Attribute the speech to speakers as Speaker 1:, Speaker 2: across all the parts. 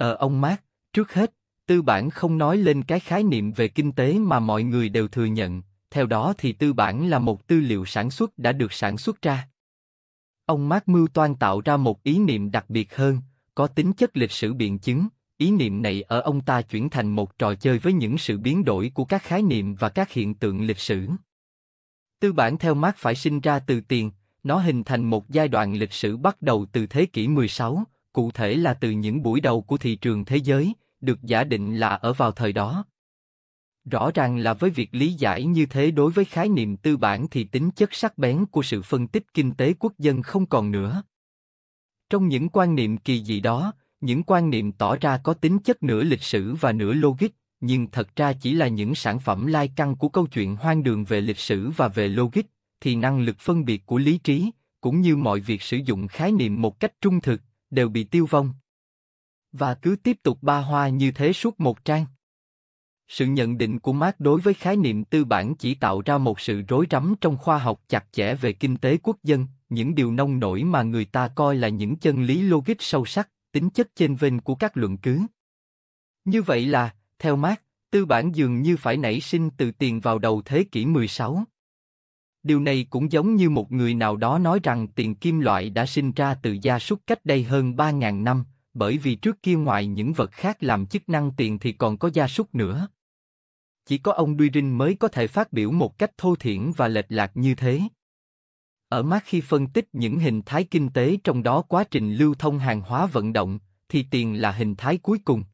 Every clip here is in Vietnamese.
Speaker 1: Ờ ông Mark, trước hết, tư bản không nói lên cái khái niệm về kinh tế mà mọi người đều thừa nhận, theo đó thì tư bản là một tư liệu sản xuất đã được sản xuất ra. Ông Mark mưu toan tạo ra một ý niệm đặc biệt hơn, có tính chất lịch sử biện chứng, ý niệm này ở ông ta chuyển thành một trò chơi với những sự biến đổi của các khái niệm và các hiện tượng lịch sử. Tư bản theo Marx phải sinh ra từ tiền, nó hình thành một giai đoạn lịch sử bắt đầu từ thế kỷ 16, cụ thể là từ những buổi đầu của thị trường thế giới, được giả định là ở vào thời đó. Rõ ràng là với việc lý giải như thế đối với khái niệm tư bản thì tính chất sắc bén của sự phân tích kinh tế quốc dân không còn nữa. Trong những quan niệm kỳ dị đó, những quan niệm tỏ ra có tính chất nửa lịch sử và nửa logic, nhưng thật ra chỉ là những sản phẩm lai căng của câu chuyện hoang đường về lịch sử và về logic, thì năng lực phân biệt của lý trí, cũng như mọi việc sử dụng khái niệm một cách trung thực, đều bị tiêu vong. Và cứ tiếp tục ba hoa như thế suốt một trang. Sự nhận định của Marx đối với khái niệm tư bản chỉ tạo ra một sự rối rắm trong khoa học chặt chẽ về kinh tế quốc dân, những điều nông nổi mà người ta coi là những chân lý logic sâu sắc, tính chất trên vinh của các luận cứ. Như vậy là, theo Marx, tư bản dường như phải nảy sinh từ tiền vào đầu thế kỷ 16. Điều này cũng giống như một người nào đó nói rằng tiền kim loại đã sinh ra từ gia súc cách đây hơn 3.000 năm, bởi vì trước kia ngoài những vật khác làm chức năng tiền thì còn có gia súc nữa. Chỉ có ông Duy Rinh mới có thể phát biểu một cách thô thiển và lệch lạc như thế. Ở mắt khi phân tích những hình thái kinh tế trong đó quá trình lưu thông hàng hóa vận động, thì tiền là hình thái cuối cùng.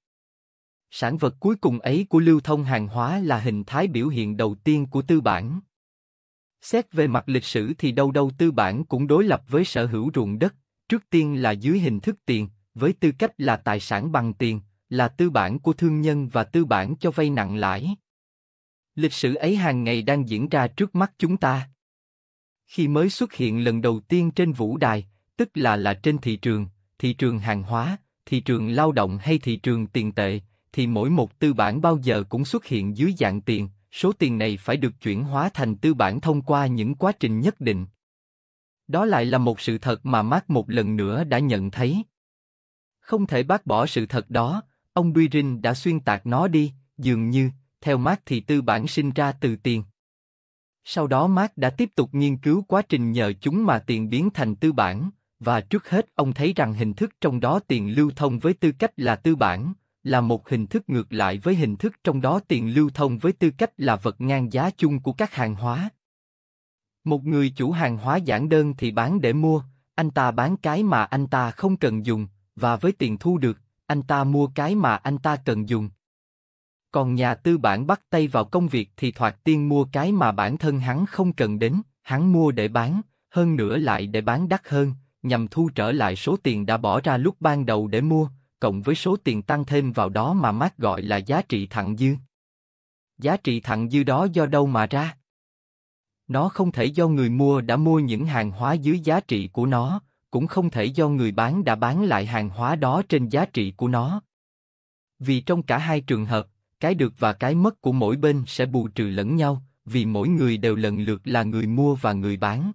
Speaker 1: Sản vật cuối cùng ấy của lưu thông hàng hóa là hình thái biểu hiện đầu tiên của tư bản. Xét về mặt lịch sử thì đâu đâu tư bản cũng đối lập với sở hữu ruộng đất, trước tiên là dưới hình thức tiền, với tư cách là tài sản bằng tiền, là tư bản của thương nhân và tư bản cho vay nặng lãi. Lịch sử ấy hàng ngày đang diễn ra trước mắt chúng ta. Khi mới xuất hiện lần đầu tiên trên vũ đài, tức là là trên thị trường, thị trường hàng hóa, thị trường lao động hay thị trường tiền tệ, thì mỗi một tư bản bao giờ cũng xuất hiện dưới dạng tiền, số tiền này phải được chuyển hóa thành tư bản thông qua những quá trình nhất định. Đó lại là một sự thật mà Mark một lần nữa đã nhận thấy. Không thể bác bỏ sự thật đó, ông Duyrin đã xuyên tạc nó đi, dường như, theo Mark thì tư bản sinh ra từ tiền. Sau đó Mark đã tiếp tục nghiên cứu quá trình nhờ chúng mà tiền biến thành tư bản, và trước hết ông thấy rằng hình thức trong đó tiền lưu thông với tư cách là tư bản, là một hình thức ngược lại với hình thức trong đó tiền lưu thông với tư cách là vật ngang giá chung của các hàng hóa. Một người chủ hàng hóa giản đơn thì bán để mua, anh ta bán cái mà anh ta không cần dùng, và với tiền thu được, anh ta mua cái mà anh ta cần dùng. Còn nhà tư bản bắt tay vào công việc thì thoạt tiên mua cái mà bản thân hắn không cần đến, hắn mua để bán, hơn nữa lại để bán đắt hơn, nhằm thu trở lại số tiền đã bỏ ra lúc ban đầu để mua, cộng với số tiền tăng thêm vào đó mà Mark gọi là giá trị thặng dư. Giá trị thặng dư đó do đâu mà ra? Nó không thể do người mua đã mua những hàng hóa dưới giá trị của nó, cũng không thể do người bán đã bán lại hàng hóa đó trên giá trị của nó. Vì trong cả hai trường hợp, cái được và cái mất của mỗi bên sẽ bù trừ lẫn nhau, vì mỗi người đều lần lượt là người mua và người bán.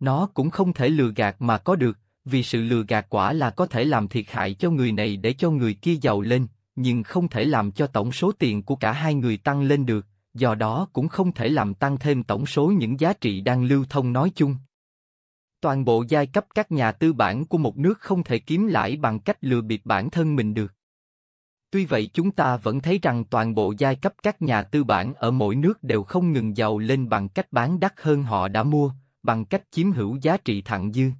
Speaker 1: Nó cũng không thể lừa gạt mà có được, vì sự lừa gạt quả là có thể làm thiệt hại cho người này để cho người kia giàu lên, nhưng không thể làm cho tổng số tiền của cả hai người tăng lên được, do đó cũng không thể làm tăng thêm tổng số những giá trị đang lưu thông nói chung. Toàn bộ giai cấp các nhà tư bản của một nước không thể kiếm lãi bằng cách lừa bịp bản thân mình được. Tuy vậy chúng ta vẫn thấy rằng toàn bộ giai cấp các nhà tư bản ở mỗi nước đều không ngừng giàu lên bằng cách bán đắt hơn họ đã mua, bằng cách chiếm hữu giá trị thặng dư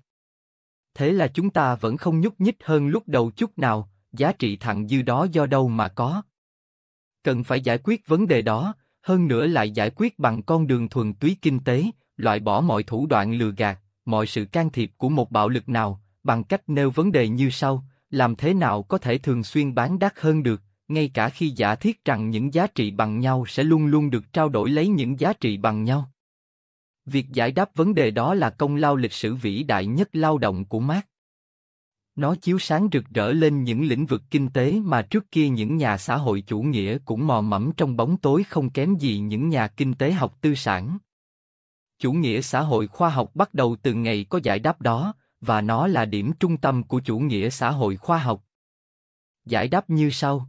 Speaker 1: thế là chúng ta vẫn không nhúc nhích hơn lúc đầu chút nào, giá trị thặng dư đó do đâu mà có. Cần phải giải quyết vấn đề đó, hơn nữa lại giải quyết bằng con đường thuần túy kinh tế, loại bỏ mọi thủ đoạn lừa gạt, mọi sự can thiệp của một bạo lực nào, bằng cách nêu vấn đề như sau, làm thế nào có thể thường xuyên bán đắt hơn được, ngay cả khi giả thiết rằng những giá trị bằng nhau sẽ luôn luôn được trao đổi lấy những giá trị bằng nhau. Việc giải đáp vấn đề đó là công lao lịch sử vĩ đại nhất lao động của Marx. Nó chiếu sáng rực rỡ lên những lĩnh vực kinh tế mà trước kia những nhà xã hội chủ nghĩa cũng mò mẫm trong bóng tối không kém gì những nhà kinh tế học tư sản. Chủ nghĩa xã hội khoa học bắt đầu từ ngày có giải đáp đó, và nó là điểm trung tâm của chủ nghĩa xã hội khoa học. Giải đáp như sau.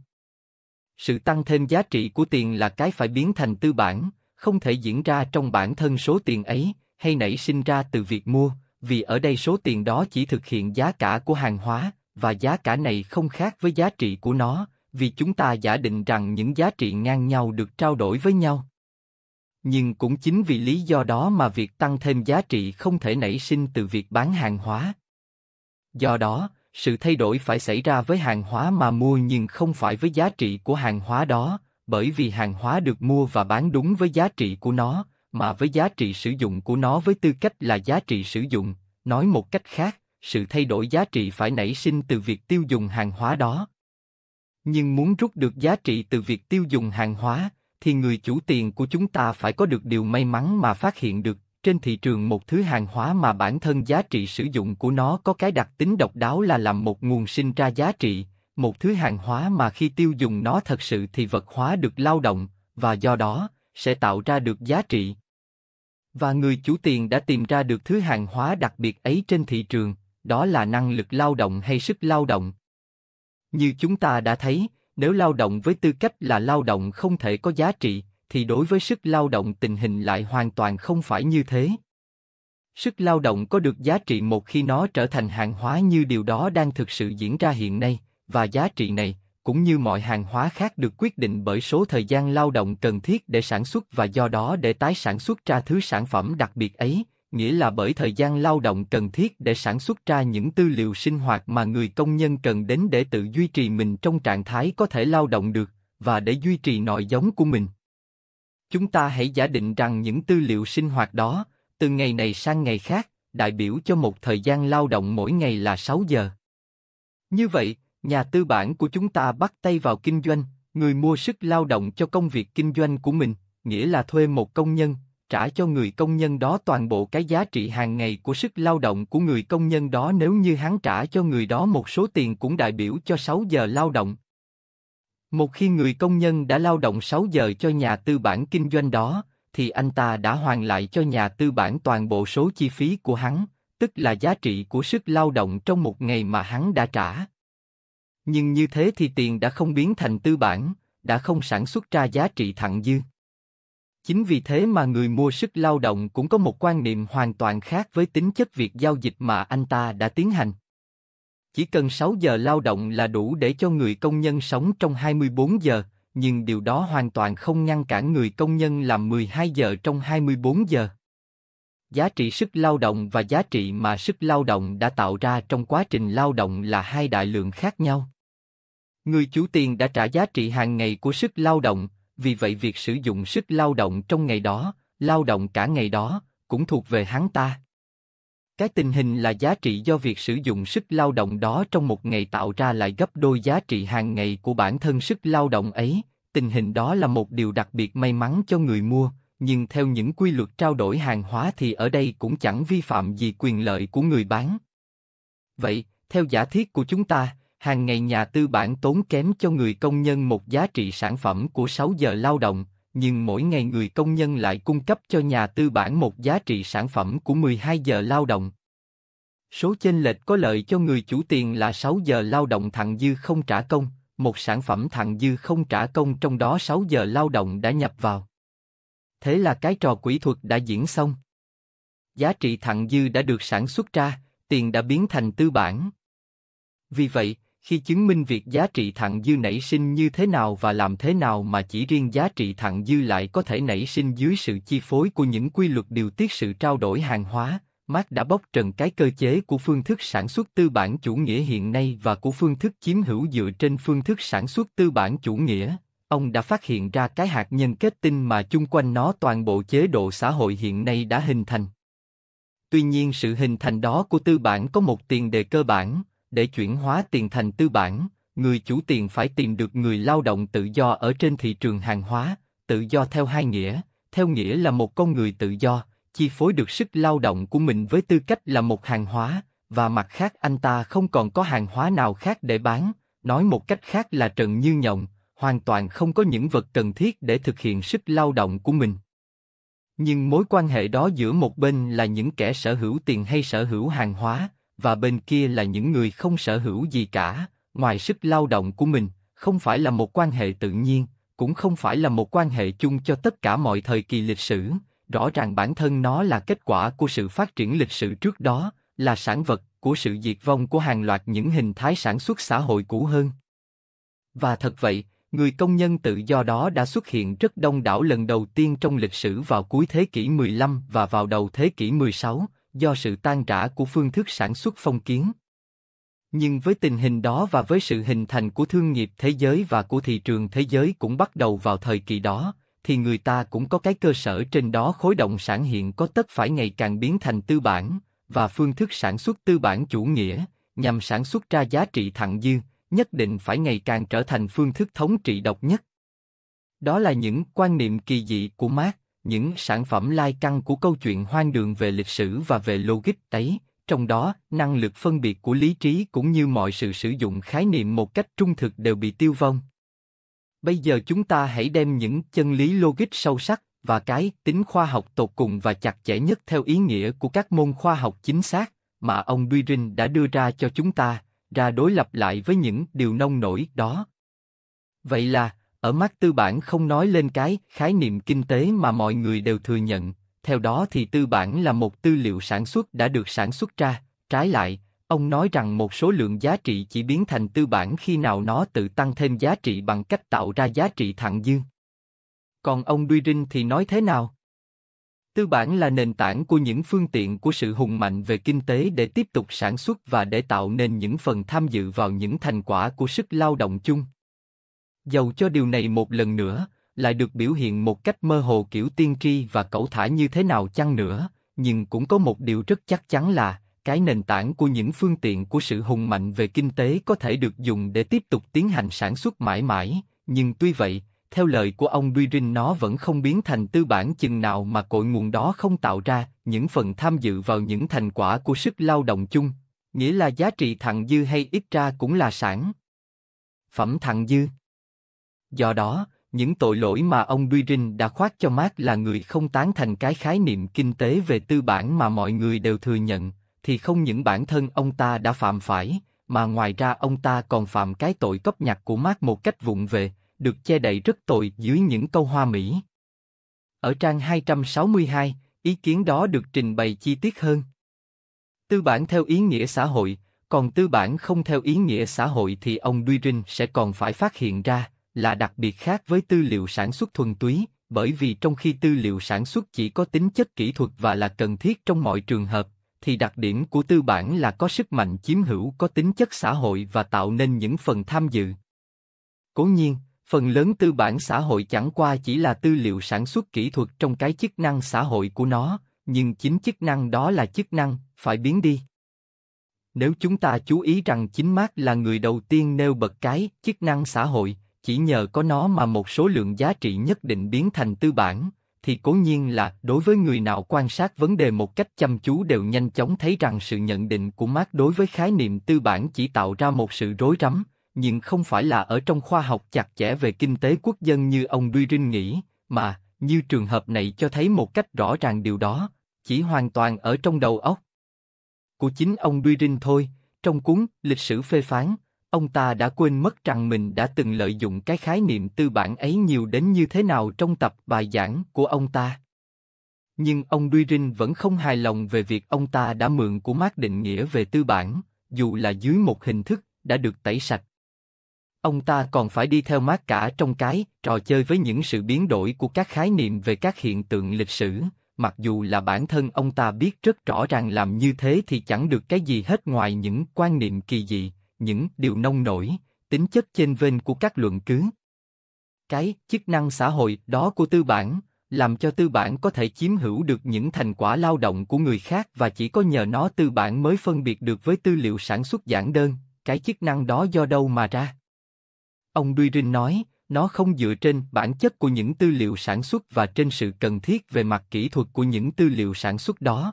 Speaker 1: Sự tăng thêm giá trị của tiền là cái phải biến thành tư bản, không thể diễn ra trong bản thân số tiền ấy, hay nảy sinh ra từ việc mua, vì ở đây số tiền đó chỉ thực hiện giá cả của hàng hóa, và giá cả này không khác với giá trị của nó, vì chúng ta giả định rằng những giá trị ngang nhau được trao đổi với nhau. Nhưng cũng chính vì lý do đó mà việc tăng thêm giá trị không thể nảy sinh từ việc bán hàng hóa. Do đó, sự thay đổi phải xảy ra với hàng hóa mà mua nhưng không phải với giá trị của hàng hóa đó, bởi vì hàng hóa được mua và bán đúng với giá trị của nó, mà với giá trị sử dụng của nó với tư cách là giá trị sử dụng, nói một cách khác, sự thay đổi giá trị phải nảy sinh từ việc tiêu dùng hàng hóa đó. Nhưng muốn rút được giá trị từ việc tiêu dùng hàng hóa, thì người chủ tiền của chúng ta phải có được điều may mắn mà phát hiện được trên thị trường một thứ hàng hóa mà bản thân giá trị sử dụng của nó có cái đặc tính độc đáo là làm một nguồn sinh ra giá trị một thứ hàng hóa mà khi tiêu dùng nó thật sự thì vật hóa được lao động và do đó sẽ tạo ra được giá trị và người chủ tiền đã tìm ra được thứ hàng hóa đặc biệt ấy trên thị trường đó là năng lực lao động hay sức lao động như chúng ta đã thấy nếu lao động với tư cách là lao động không thể có giá trị thì đối với sức lao động tình hình lại hoàn toàn không phải như thế sức lao động có được giá trị một khi nó trở thành hàng hóa như điều đó đang thực sự diễn ra hiện nay và giá trị này, cũng như mọi hàng hóa khác được quyết định bởi số thời gian lao động cần thiết để sản xuất và do đó để tái sản xuất ra thứ sản phẩm đặc biệt ấy, nghĩa là bởi thời gian lao động cần thiết để sản xuất ra những tư liệu sinh hoạt mà người công nhân cần đến để tự duy trì mình trong trạng thái có thể lao động được và để duy trì nội giống của mình. Chúng ta hãy giả định rằng những tư liệu sinh hoạt đó, từ ngày này sang ngày khác, đại biểu cho một thời gian lao động mỗi ngày là 6 giờ. Như vậy, Nhà tư bản của chúng ta bắt tay vào kinh doanh, người mua sức lao động cho công việc kinh doanh của mình, nghĩa là thuê một công nhân, trả cho người công nhân đó toàn bộ cái giá trị hàng ngày của sức lao động của người công nhân đó nếu như hắn trả cho người đó một số tiền cũng đại biểu cho 6 giờ lao động. Một khi người công nhân đã lao động 6 giờ cho nhà tư bản kinh doanh đó, thì anh ta đã hoàn lại cho nhà tư bản toàn bộ số chi phí của hắn, tức là giá trị của sức lao động trong một ngày mà hắn đã trả. Nhưng như thế thì tiền đã không biến thành tư bản, đã không sản xuất ra giá trị thặng dư. Chính vì thế mà người mua sức lao động cũng có một quan niệm hoàn toàn khác với tính chất việc giao dịch mà anh ta đã tiến hành. Chỉ cần 6 giờ lao động là đủ để cho người công nhân sống trong 24 giờ, nhưng điều đó hoàn toàn không ngăn cản người công nhân làm 12 giờ trong 24 giờ giá trị sức lao động và giá trị mà sức lao động đã tạo ra trong quá trình lao động là hai đại lượng khác nhau người chủ tiền đã trả giá trị hàng ngày của sức lao động vì vậy việc sử dụng sức lao động trong ngày đó lao động cả ngày đó cũng thuộc về hắn ta cái tình hình là giá trị do việc sử dụng sức lao động đó trong một ngày tạo ra lại gấp đôi giá trị hàng ngày của bản thân sức lao động ấy tình hình đó là một điều đặc biệt may mắn cho người mua nhưng theo những quy luật trao đổi hàng hóa thì ở đây cũng chẳng vi phạm gì quyền lợi của người bán. Vậy, theo giả thiết của chúng ta, hàng ngày nhà tư bản tốn kém cho người công nhân một giá trị sản phẩm của 6 giờ lao động, nhưng mỗi ngày người công nhân lại cung cấp cho nhà tư bản một giá trị sản phẩm của 12 giờ lao động. Số chênh lệch có lợi cho người chủ tiền là 6 giờ lao động thặng dư không trả công, một sản phẩm thặng dư không trả công trong đó 6 giờ lao động đã nhập vào. Thế là cái trò quỷ thuật đã diễn xong. Giá trị thặng dư đã được sản xuất ra, tiền đã biến thành tư bản. Vì vậy, khi chứng minh việc giá trị thặng dư nảy sinh như thế nào và làm thế nào mà chỉ riêng giá trị thặng dư lại có thể nảy sinh dưới sự chi phối của những quy luật điều tiết sự trao đổi hàng hóa, Marx đã bóc trần cái cơ chế của phương thức sản xuất tư bản chủ nghĩa hiện nay và của phương thức chiếm hữu dựa trên phương thức sản xuất tư bản chủ nghĩa ông đã phát hiện ra cái hạt nhân kết tinh mà chung quanh nó toàn bộ chế độ xã hội hiện nay đã hình thành. Tuy nhiên sự hình thành đó của tư bản có một tiền đề cơ bản, để chuyển hóa tiền thành tư bản, người chủ tiền phải tìm được người lao động tự do ở trên thị trường hàng hóa, tự do theo hai nghĩa, theo nghĩa là một con người tự do, chi phối được sức lao động của mình với tư cách là một hàng hóa, và mặt khác anh ta không còn có hàng hóa nào khác để bán, nói một cách khác là Trần Như Nhộng, hoàn toàn không có những vật cần thiết để thực hiện sức lao động của mình. Nhưng mối quan hệ đó giữa một bên là những kẻ sở hữu tiền hay sở hữu hàng hóa, và bên kia là những người không sở hữu gì cả, ngoài sức lao động của mình, không phải là một quan hệ tự nhiên, cũng không phải là một quan hệ chung cho tất cả mọi thời kỳ lịch sử. Rõ ràng bản thân nó là kết quả của sự phát triển lịch sử trước đó, là sản vật của sự diệt vong của hàng loạt những hình thái sản xuất xã hội cũ hơn. Và thật vậy, người công nhân tự do đó đã xuất hiện rất đông đảo lần đầu tiên trong lịch sử vào cuối thế kỷ 15 và vào đầu thế kỷ 16, do sự tan rã của phương thức sản xuất phong kiến. Nhưng với tình hình đó và với sự hình thành của thương nghiệp thế giới và của thị trường thế giới cũng bắt đầu vào thời kỳ đó, thì người ta cũng có cái cơ sở trên đó khối động sản hiện có tất phải ngày càng biến thành tư bản, và phương thức sản xuất tư bản chủ nghĩa, nhằm sản xuất ra giá trị thặng dư, nhất định phải ngày càng trở thành phương thức thống trị độc nhất. Đó là những quan niệm kỳ dị của Marx, những sản phẩm lai căng của câu chuyện hoang đường về lịch sử và về logic ấy, trong đó năng lực phân biệt của lý trí cũng như mọi sự sử dụng khái niệm một cách trung thực đều bị tiêu vong. Bây giờ chúng ta hãy đem những chân lý logic sâu sắc và cái tính khoa học tột cùng và chặt chẽ nhất theo ý nghĩa của các môn khoa học chính xác mà ông Duy Rinh đã đưa ra cho chúng ta, ra đối lập lại với những điều nông nổi đó. Vậy là, ở mắt tư bản không nói lên cái khái niệm kinh tế mà mọi người đều thừa nhận, theo đó thì tư bản là một tư liệu sản xuất đã được sản xuất ra, trái lại, ông nói rằng một số lượng giá trị chỉ biến thành tư bản khi nào nó tự tăng thêm giá trị bằng cách tạo ra giá trị thặng dư. Còn ông Duy Rinh thì nói thế nào? Tư bản là nền tảng của những phương tiện của sự hùng mạnh về kinh tế để tiếp tục sản xuất và để tạo nên những phần tham dự vào những thành quả của sức lao động chung. Dầu cho điều này một lần nữa, lại được biểu hiện một cách mơ hồ kiểu tiên tri và cẩu thả như thế nào chăng nữa, nhưng cũng có một điều rất chắc chắn là, cái nền tảng của những phương tiện của sự hùng mạnh về kinh tế có thể được dùng để tiếp tục tiến hành sản xuất mãi mãi, nhưng tuy vậy, theo lời của ông Birin nó vẫn không biến thành tư bản chừng nào mà cội nguồn đó không tạo ra những phần tham dự vào những thành quả của sức lao động chung, nghĩa là giá trị thặng dư hay ít ra cũng là sản. Phẩm thặng dư Do đó, những tội lỗi mà ông Birin đã khoác cho Marx là người không tán thành cái khái niệm kinh tế về tư bản mà mọi người đều thừa nhận, thì không những bản thân ông ta đã phạm phải, mà ngoài ra ông ta còn phạm cái tội cấp nhặt của Marx một cách vụng về, được che đậy rất tội dưới những câu hoa mỹ. Ở trang 262, ý kiến đó được trình bày chi tiết hơn. Tư bản theo ý nghĩa xã hội, còn tư bản không theo ý nghĩa xã hội thì ông Duy sẽ còn phải phát hiện ra là đặc biệt khác với tư liệu sản xuất thuần túy, bởi vì trong khi tư liệu sản xuất chỉ có tính chất kỹ thuật và là cần thiết trong mọi trường hợp, thì đặc điểm của tư bản là có sức mạnh chiếm hữu có tính chất xã hội và tạo nên những phần tham dự. Cố nhiên, phần lớn tư bản xã hội chẳng qua chỉ là tư liệu sản xuất kỹ thuật trong cái chức năng xã hội của nó, nhưng chính chức năng đó là chức năng, phải biến đi. Nếu chúng ta chú ý rằng chính Mark là người đầu tiên nêu bật cái chức năng xã hội, chỉ nhờ có nó mà một số lượng giá trị nhất định biến thành tư bản, thì cố nhiên là đối với người nào quan sát vấn đề một cách chăm chú đều nhanh chóng thấy rằng sự nhận định của Mark đối với khái niệm tư bản chỉ tạo ra một sự rối rắm, nhưng không phải là ở trong khoa học chặt chẽ về kinh tế quốc dân như ông Duy nghĩ, mà, như trường hợp này cho thấy một cách rõ ràng điều đó, chỉ hoàn toàn ở trong đầu óc của chính ông Duy thôi. Trong cuốn Lịch sử phê phán, ông ta đã quên mất rằng mình đã từng lợi dụng cái khái niệm tư bản ấy nhiều đến như thế nào trong tập bài giảng của ông ta. Nhưng ông Duy vẫn không hài lòng về việc ông ta đã mượn của Mark định nghĩa về tư bản, dù là dưới một hình thức đã được tẩy sạch Ông ta còn phải đi theo mát cả trong cái trò chơi với những sự biến đổi của các khái niệm về các hiện tượng lịch sử, mặc dù là bản thân ông ta biết rất rõ ràng làm như thế thì chẳng được cái gì hết ngoài những quan niệm kỳ dị, những điều nông nổi, tính chất trên vên của các luận cứ. Cái chức năng xã hội đó của tư bản, làm cho tư bản có thể chiếm hữu được những thành quả lao động của người khác và chỉ có nhờ nó tư bản mới phân biệt được với tư liệu sản xuất giản đơn, cái chức năng đó do đâu mà ra. Ông Duyrin nói, nó không dựa trên bản chất của những tư liệu sản xuất và trên sự cần thiết về mặt kỹ thuật của những tư liệu sản xuất đó.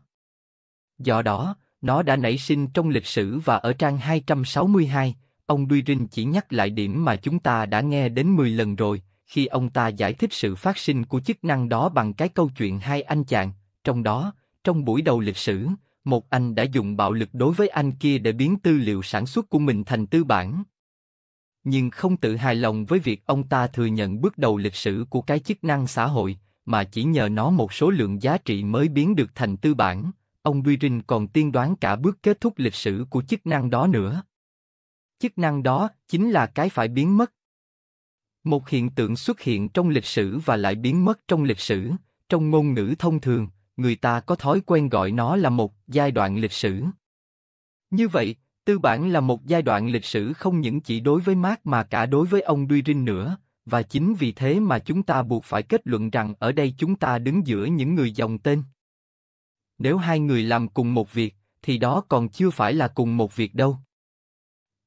Speaker 1: Do đó, nó đã nảy sinh trong lịch sử và ở trang 262, ông Duyrin chỉ nhắc lại điểm mà chúng ta đã nghe đến 10 lần rồi, khi ông ta giải thích sự phát sinh của chức năng đó bằng cái câu chuyện hai anh chàng, trong đó, trong buổi đầu lịch sử, một anh đã dùng bạo lực đối với anh kia để biến tư liệu sản xuất của mình thành tư bản nhưng không tự hài lòng với việc ông ta thừa nhận bước đầu lịch sử của cái chức năng xã hội, mà chỉ nhờ nó một số lượng giá trị mới biến được thành tư bản. Ông Buirin còn tiên đoán cả bước kết thúc lịch sử của chức năng đó nữa. Chức năng đó chính là cái phải biến mất. Một hiện tượng xuất hiện trong lịch sử và lại biến mất trong lịch sử, trong ngôn ngữ thông thường, người ta có thói quen gọi nó là một giai đoạn lịch sử. Như vậy, Tư bản là một giai đoạn lịch sử không những chỉ đối với Marx mà cả đối với ông duy Duyrin nữa, và chính vì thế mà chúng ta buộc phải kết luận rằng ở đây chúng ta đứng giữa những người dòng tên. Nếu hai người làm cùng một việc, thì đó còn chưa phải là cùng một việc đâu.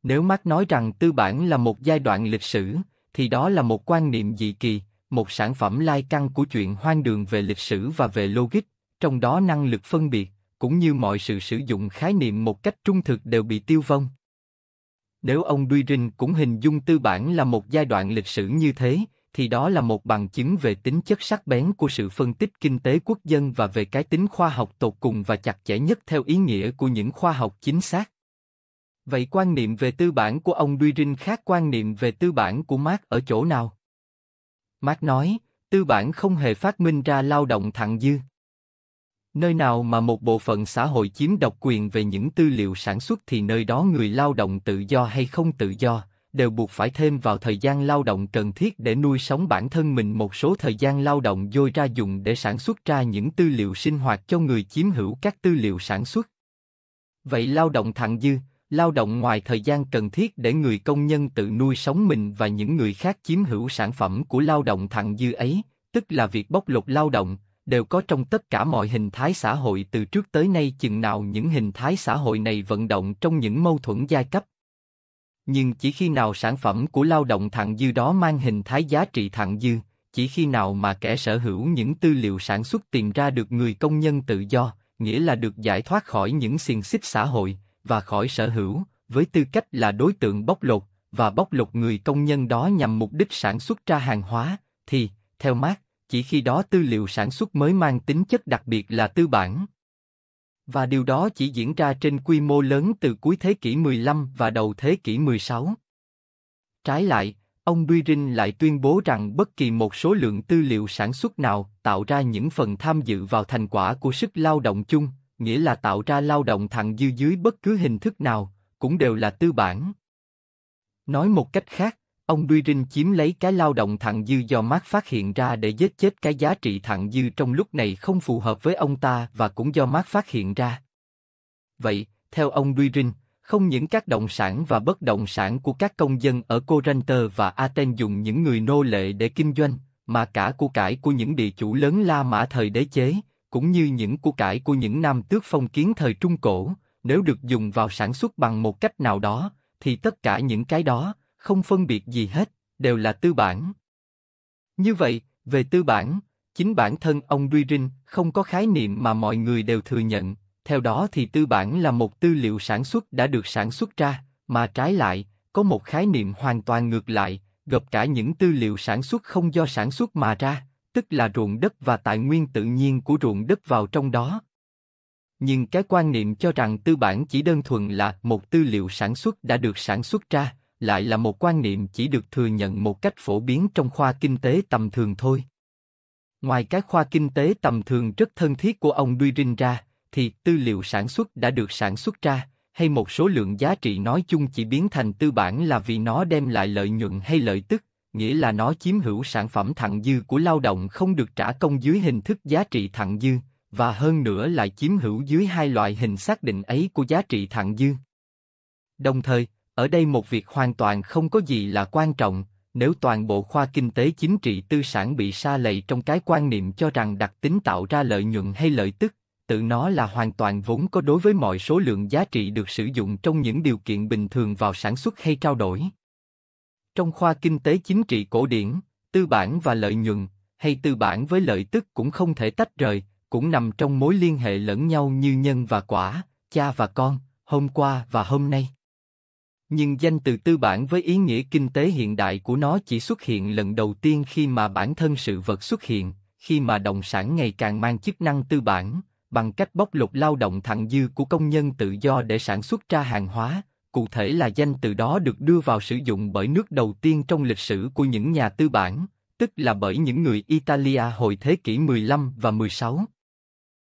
Speaker 1: Nếu Marx nói rằng tư bản là một giai đoạn lịch sử, thì đó là một quan niệm dị kỳ, một sản phẩm lai căng của chuyện hoang đường về lịch sử và về logic, trong đó năng lực phân biệt, cũng như mọi sự sử dụng khái niệm một cách trung thực đều bị tiêu vong. Nếu ông Duy cũng hình dung tư bản là một giai đoạn lịch sử như thế, thì đó là một bằng chứng về tính chất sắc bén của sự phân tích kinh tế quốc dân và về cái tính khoa học tột cùng và chặt chẽ nhất theo ý nghĩa của những khoa học chính xác. Vậy quan niệm về tư bản của ông Duy khác quan niệm về tư bản của Marx ở chỗ nào? Marx nói, tư bản không hề phát minh ra lao động thặng dư. Nơi nào mà một bộ phận xã hội chiếm độc quyền về những tư liệu sản xuất thì nơi đó người lao động tự do hay không tự do đều buộc phải thêm vào thời gian lao động cần thiết để nuôi sống bản thân mình một số thời gian lao động dôi ra dùng để sản xuất ra những tư liệu sinh hoạt cho người chiếm hữu các tư liệu sản xuất. Vậy lao động thặng dư, lao động ngoài thời gian cần thiết để người công nhân tự nuôi sống mình và những người khác chiếm hữu sản phẩm của lao động thặng dư ấy, tức là việc bóc lột lao động, đều có trong tất cả mọi hình thái xã hội từ trước tới nay chừng nào những hình thái xã hội này vận động trong những mâu thuẫn giai cấp. Nhưng chỉ khi nào sản phẩm của lao động thặng dư đó mang hình thái giá trị thặng dư, chỉ khi nào mà kẻ sở hữu những tư liệu sản xuất tìm ra được người công nhân tự do, nghĩa là được giải thoát khỏi những xiềng xích xã hội và khỏi sở hữu, với tư cách là đối tượng bóc lột và bóc lột người công nhân đó nhằm mục đích sản xuất ra hàng hóa, thì theo Marx, chỉ khi đó tư liệu sản xuất mới mang tính chất đặc biệt là tư bản. Và điều đó chỉ diễn ra trên quy mô lớn từ cuối thế kỷ 15 và đầu thế kỷ 16. Trái lại, ông Birin lại tuyên bố rằng bất kỳ một số lượng tư liệu sản xuất nào tạo ra những phần tham dự vào thành quả của sức lao động chung, nghĩa là tạo ra lao động thặng dư dưới bất cứ hình thức nào, cũng đều là tư bản. Nói một cách khác, Ông Duyrin chiếm lấy cái lao động thặng dư do Mark phát hiện ra để giết chết cái giá trị thặng dư trong lúc này không phù hợp với ông ta và cũng do Mark phát hiện ra. Vậy, theo ông Duyrin, không những các động sản và bất động sản của các công dân ở Corinth và Athens dùng những người nô lệ để kinh doanh, mà cả của cải của những địa chủ lớn La Mã thời đế chế, cũng như những của cải của những nam tước phong kiến thời Trung Cổ, nếu được dùng vào sản xuất bằng một cách nào đó, thì tất cả những cái đó, không phân biệt gì hết, đều là tư bản. Như vậy, về tư bản, chính bản thân ông Duy không có khái niệm mà mọi người đều thừa nhận, theo đó thì tư bản là một tư liệu sản xuất đã được sản xuất ra, mà trái lại, có một khái niệm hoàn toàn ngược lại, gặp cả những tư liệu sản xuất không do sản xuất mà ra, tức là ruộng đất và tài nguyên tự nhiên của ruộng đất vào trong đó. Nhưng cái quan niệm cho rằng tư bản chỉ đơn thuần là một tư liệu sản xuất đã được sản xuất ra, lại là một quan niệm chỉ được thừa nhận một cách phổ biến trong khoa kinh tế tầm thường thôi. Ngoài cái khoa kinh tế tầm thường rất thân thiết của ông Duy Rinh ra, thì tư liệu sản xuất đã được sản xuất ra, hay một số lượng giá trị nói chung chỉ biến thành tư bản là vì nó đem lại lợi nhuận hay lợi tức, nghĩa là nó chiếm hữu sản phẩm thặng dư của lao động không được trả công dưới hình thức giá trị thặng dư, và hơn nữa lại chiếm hữu dưới hai loại hình xác định ấy của giá trị thặng dư. Đồng thời, ở đây một việc hoàn toàn không có gì là quan trọng, nếu toàn bộ khoa kinh tế chính trị tư sản bị sa lầy trong cái quan niệm cho rằng đặc tính tạo ra lợi nhuận hay lợi tức, tự nó là hoàn toàn vốn có đối với mọi số lượng giá trị được sử dụng trong những điều kiện bình thường vào sản xuất hay trao đổi. Trong khoa kinh tế chính trị cổ điển, tư bản và lợi nhuận, hay tư bản với lợi tức cũng không thể tách rời, cũng nằm trong mối liên hệ lẫn nhau như nhân và quả, cha và con, hôm qua và hôm nay nhưng danh từ tư bản với ý nghĩa kinh tế hiện đại của nó chỉ xuất hiện lần đầu tiên khi mà bản thân sự vật xuất hiện, khi mà đồng sản ngày càng mang chức năng tư bản, bằng cách bóc lột lao động thặng dư của công nhân tự do để sản xuất ra hàng hóa, cụ thể là danh từ đó được đưa vào sử dụng bởi nước đầu tiên trong lịch sử của những nhà tư bản, tức là bởi những người Italia hồi thế kỷ 15 và 16.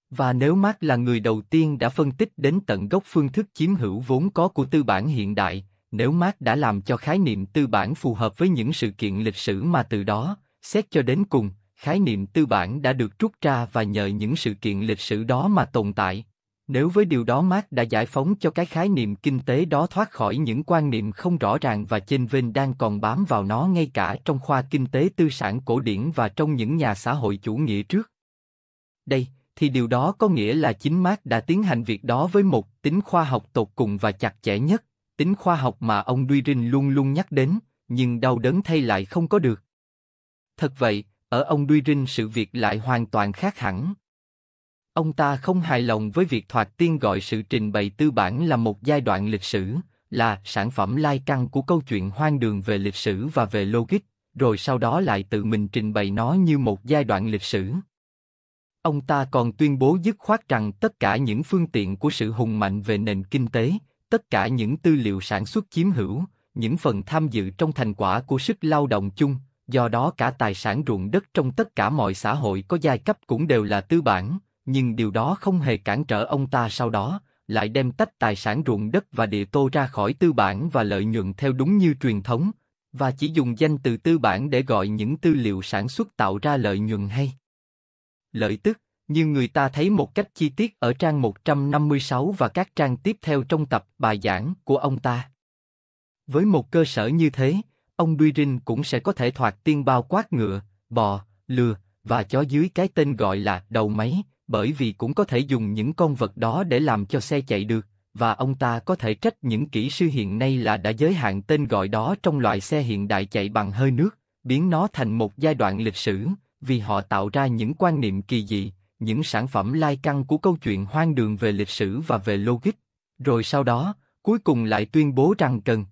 Speaker 1: Và nếu Marx là người đầu tiên đã phân tích đến tận gốc phương thức chiếm hữu vốn có của tư bản hiện đại, nếu Marx đã làm cho khái niệm tư bản phù hợp với những sự kiện lịch sử mà từ đó, xét cho đến cùng, khái niệm tư bản đã được rút ra và nhờ những sự kiện lịch sử đó mà tồn tại. Nếu với điều đó Marx đã giải phóng cho cái khái niệm kinh tế đó thoát khỏi những quan niệm không rõ ràng và trên vinh đang còn bám vào nó ngay cả trong khoa kinh tế tư sản cổ điển và trong những nhà xã hội chủ nghĩa trước. Đây, thì điều đó có nghĩa là chính Marx đã tiến hành việc đó với một tính khoa học tột cùng và chặt chẽ nhất, tính khoa học mà ông Duyrin luôn luôn nhắc đến, nhưng đau đớn thay lại không có được. Thật vậy, ở ông Duyrin sự việc lại hoàn toàn khác hẳn. Ông ta không hài lòng với việc thoạt tiên gọi sự trình bày tư bản là một giai đoạn lịch sử, là sản phẩm lai căng của câu chuyện hoang đường về lịch sử và về logic, rồi sau đó lại tự mình trình bày nó như một giai đoạn lịch sử. Ông ta còn tuyên bố dứt khoát rằng tất cả những phương tiện của sự hùng mạnh về nền kinh tế, tất cả những tư liệu sản xuất chiếm hữu, những phần tham dự trong thành quả của sức lao động chung, do đó cả tài sản ruộng đất trong tất cả mọi xã hội có giai cấp cũng đều là tư bản, nhưng điều đó không hề cản trở ông ta sau đó, lại đem tách tài sản ruộng đất và địa tô ra khỏi tư bản và lợi nhuận theo đúng như truyền thống, và chỉ dùng danh từ tư bản để gọi những tư liệu sản xuất tạo ra lợi nhuận hay lợi tức, như người ta thấy một cách chi tiết ở trang 156 và các trang tiếp theo trong tập bài giảng của ông ta. Với một cơ sở như thế, ông Birin cũng sẽ có thể thoạt tiên bao quát ngựa, bò, lừa và chó dưới cái tên gọi là đầu máy, bởi vì cũng có thể dùng những con vật đó để làm cho xe chạy được và ông ta có thể trách những kỹ sư hiện nay là đã giới hạn tên gọi đó trong loại xe hiện đại chạy bằng hơi nước, biến nó thành một giai đoạn lịch sử, vì họ tạo ra những quan niệm kỳ dị, những sản phẩm lai căng của câu chuyện hoang đường về lịch sử và về logic, rồi sau đó, cuối cùng lại tuyên bố rằng cần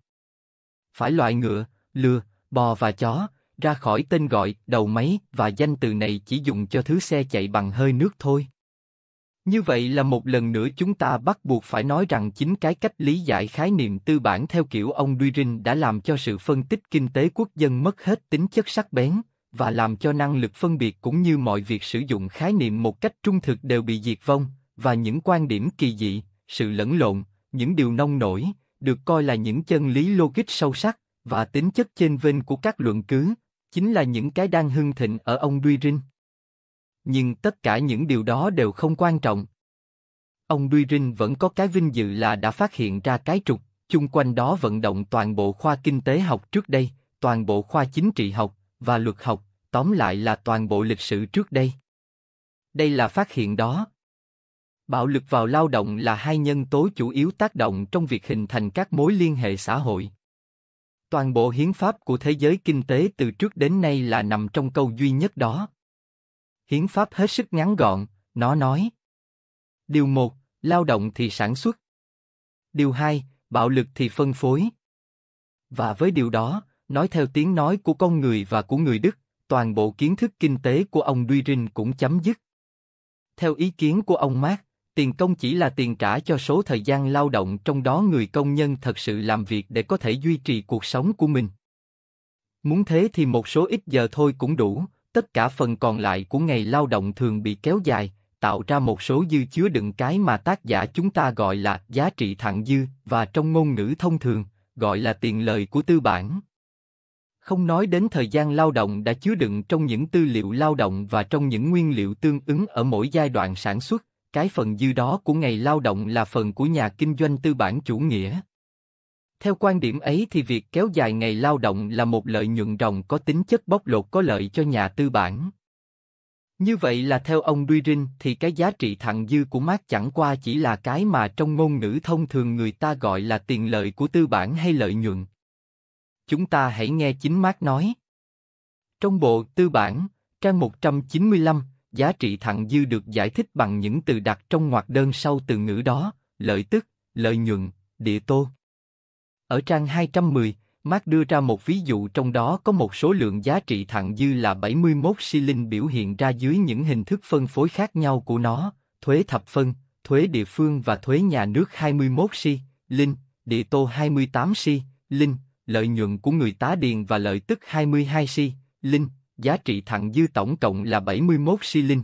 Speaker 1: phải loại ngựa, lừa, bò và chó ra khỏi tên gọi, đầu máy và danh từ này chỉ dùng cho thứ xe chạy bằng hơi nước thôi. Như vậy là một lần nữa chúng ta bắt buộc phải nói rằng chính cái cách lý giải khái niệm tư bản theo kiểu ông Duy Rinh đã làm cho sự phân tích kinh tế quốc dân mất hết tính chất sắc bén, và làm cho năng lực phân biệt cũng như mọi việc sử dụng khái niệm một cách trung thực đều bị diệt vong và những quan điểm kỳ dị sự lẫn lộn những điều nông nổi được coi là những chân lý logic sâu sắc và tính chất trên vên của các luận cứ chính là những cái đang hưng thịnh ở ông Duy Rinh. Nhưng tất cả những điều đó đều không quan trọng. Ông Duy Rinh vẫn có cái vinh dự là đã phát hiện ra cái trục, chung quanh đó vận động toàn bộ khoa kinh tế học trước đây, toàn bộ khoa chính trị học, và luật học, tóm lại là toàn bộ lịch sử trước đây. Đây là phát hiện đó. Bạo lực vào lao động là hai nhân tố chủ yếu tác động trong việc hình thành các mối liên hệ xã hội. Toàn bộ hiến pháp của thế giới kinh tế từ trước đến nay là nằm trong câu duy nhất đó. Hiến pháp hết sức ngắn gọn, nó nói: Điều 1, lao động thì sản xuất. Điều 2, bạo lực thì phân phối. Và với điều đó, nói theo tiếng nói của con người và của người Đức, toàn bộ kiến thức kinh tế của ông Duyrin cũng chấm dứt. Theo ý kiến của ông Marx, tiền công chỉ là tiền trả cho số thời gian lao động trong đó người công nhân thật sự làm việc để có thể duy trì cuộc sống của mình. Muốn thế thì một số ít giờ thôi cũng đủ, tất cả phần còn lại của ngày lao động thường bị kéo dài, tạo ra một số dư chứa đựng cái mà tác giả chúng ta gọi là giá trị thặng dư và trong ngôn ngữ thông thường gọi là tiền lời của tư bản không nói đến thời gian lao động đã chứa đựng trong những tư liệu lao động và trong những nguyên liệu tương ứng ở mỗi giai đoạn sản xuất, cái phần dư đó của ngày lao động là phần của nhà kinh doanh tư bản chủ nghĩa. Theo quan điểm ấy thì việc kéo dài ngày lao động là một lợi nhuận ròng có tính chất bóc lột có lợi cho nhà tư bản. Như vậy là theo ông Duy thì cái giá trị thặng dư của Marx chẳng qua chỉ là cái mà trong ngôn ngữ thông thường người ta gọi là tiền lợi của tư bản hay lợi nhuận, chúng ta hãy nghe chính mát nói. Trong bộ tư bản, trang 195, giá trị thặng dư được giải thích bằng những từ đặt trong ngoặc đơn sau từ ngữ đó, lợi tức, lợi nhuận, địa tô. Ở trang 210, Mark đưa ra một ví dụ trong đó có một số lượng giá trị thặng dư là 71 xi linh biểu hiện ra dưới những hình thức phân phối khác nhau của nó, thuế thập phân, thuế địa phương và thuế nhà nước 21 xi, linh, địa tô 28 xi, linh, lợi nhuận của người tá điền và lợi tức 22 si, linh, giá trị thặng dư tổng cộng là 71 si linh.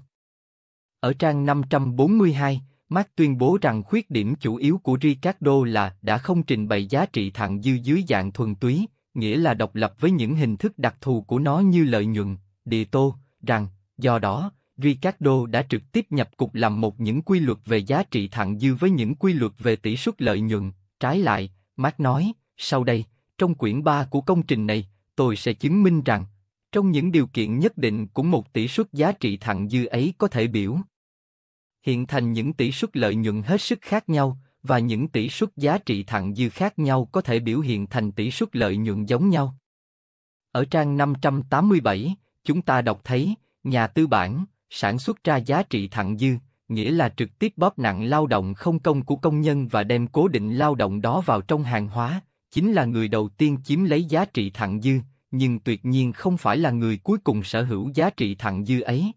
Speaker 1: Ở trang 542, Mark tuyên bố rằng khuyết điểm chủ yếu của Ricardo là đã không trình bày giá trị thặng dư dưới dạng thuần túy, nghĩa là độc lập với những hình thức đặc thù của nó như lợi nhuận, địa tô, rằng, do đó, Ricardo đã trực tiếp nhập cục làm một những quy luật về giá trị thặng dư với những quy luật về tỷ suất lợi nhuận. Trái lại, Mark nói, sau đây, trong quyển 3 của công trình này, tôi sẽ chứng minh rằng, trong những điều kiện nhất định cũng một tỷ suất giá trị thặng dư ấy có thể biểu hiện thành những tỷ suất lợi nhuận hết sức khác nhau và những tỷ suất giá trị thặng dư khác nhau có thể biểu hiện thành tỷ suất lợi nhuận giống nhau. Ở trang 587, chúng ta đọc thấy, nhà tư bản, sản xuất ra giá trị thặng dư, nghĩa là trực tiếp bóp nặng lao động không công của công nhân và đem cố định lao động đó vào trong hàng hóa, chính là người đầu tiên chiếm lấy giá trị thặng dư, nhưng tuyệt nhiên không phải là người cuối cùng sở hữu giá trị thặng dư ấy.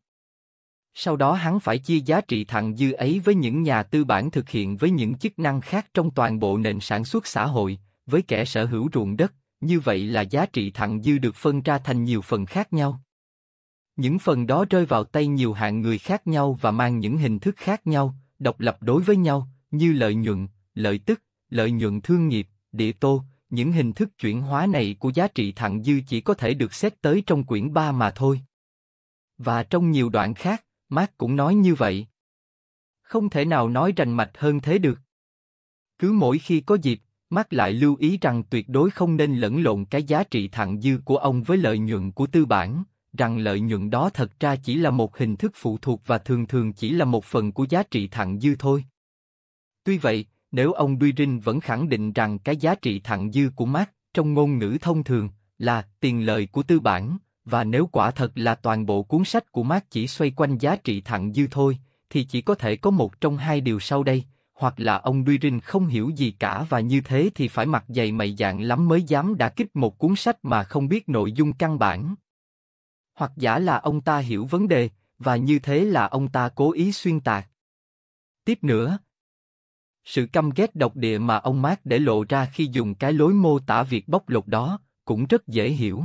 Speaker 1: Sau đó hắn phải chia giá trị thặng dư ấy với những nhà tư bản thực hiện với những chức năng khác trong toàn bộ nền sản xuất xã hội, với kẻ sở hữu ruộng đất, như vậy là giá trị thặng dư được phân ra thành nhiều phần khác nhau. Những phần đó rơi vào tay nhiều hạng người khác nhau và mang những hình thức khác nhau, độc lập đối với nhau, như lợi nhuận, lợi tức, lợi nhuận thương nghiệp, địa tô, những hình thức chuyển hóa này của giá trị thặng dư chỉ có thể được xét tới trong quyển 3 mà thôi. Và trong nhiều đoạn khác, Mark cũng nói như vậy. Không thể nào nói rành mạch hơn thế được. Cứ mỗi khi có dịp, Mark lại lưu ý rằng tuyệt đối không nên lẫn lộn cái giá trị thặng dư của ông với lợi nhuận của tư bản, rằng lợi nhuận đó thật ra chỉ là một hình thức phụ thuộc và thường thường chỉ là một phần của giá trị thặng dư thôi. Tuy vậy, nếu ông Duyrin vẫn khẳng định rằng cái giá trị thặng dư của Marx trong ngôn ngữ thông thường là tiền lợi của tư bản, và nếu quả thật là toàn bộ cuốn sách của Marx chỉ xoay quanh giá trị thặng dư thôi, thì chỉ có thể có một trong hai điều sau đây, hoặc là ông Duyrin không hiểu gì cả và như thế thì phải mặt dày mày dạng lắm mới dám đả kích một cuốn sách mà không biết nội dung căn bản. Hoặc giả là ông ta hiểu vấn đề, và như thế là ông ta cố ý xuyên tạc. Tiếp nữa, sự căm ghét độc địa mà ông Mark để lộ ra khi dùng cái lối mô tả việc bóc lột đó cũng rất dễ hiểu.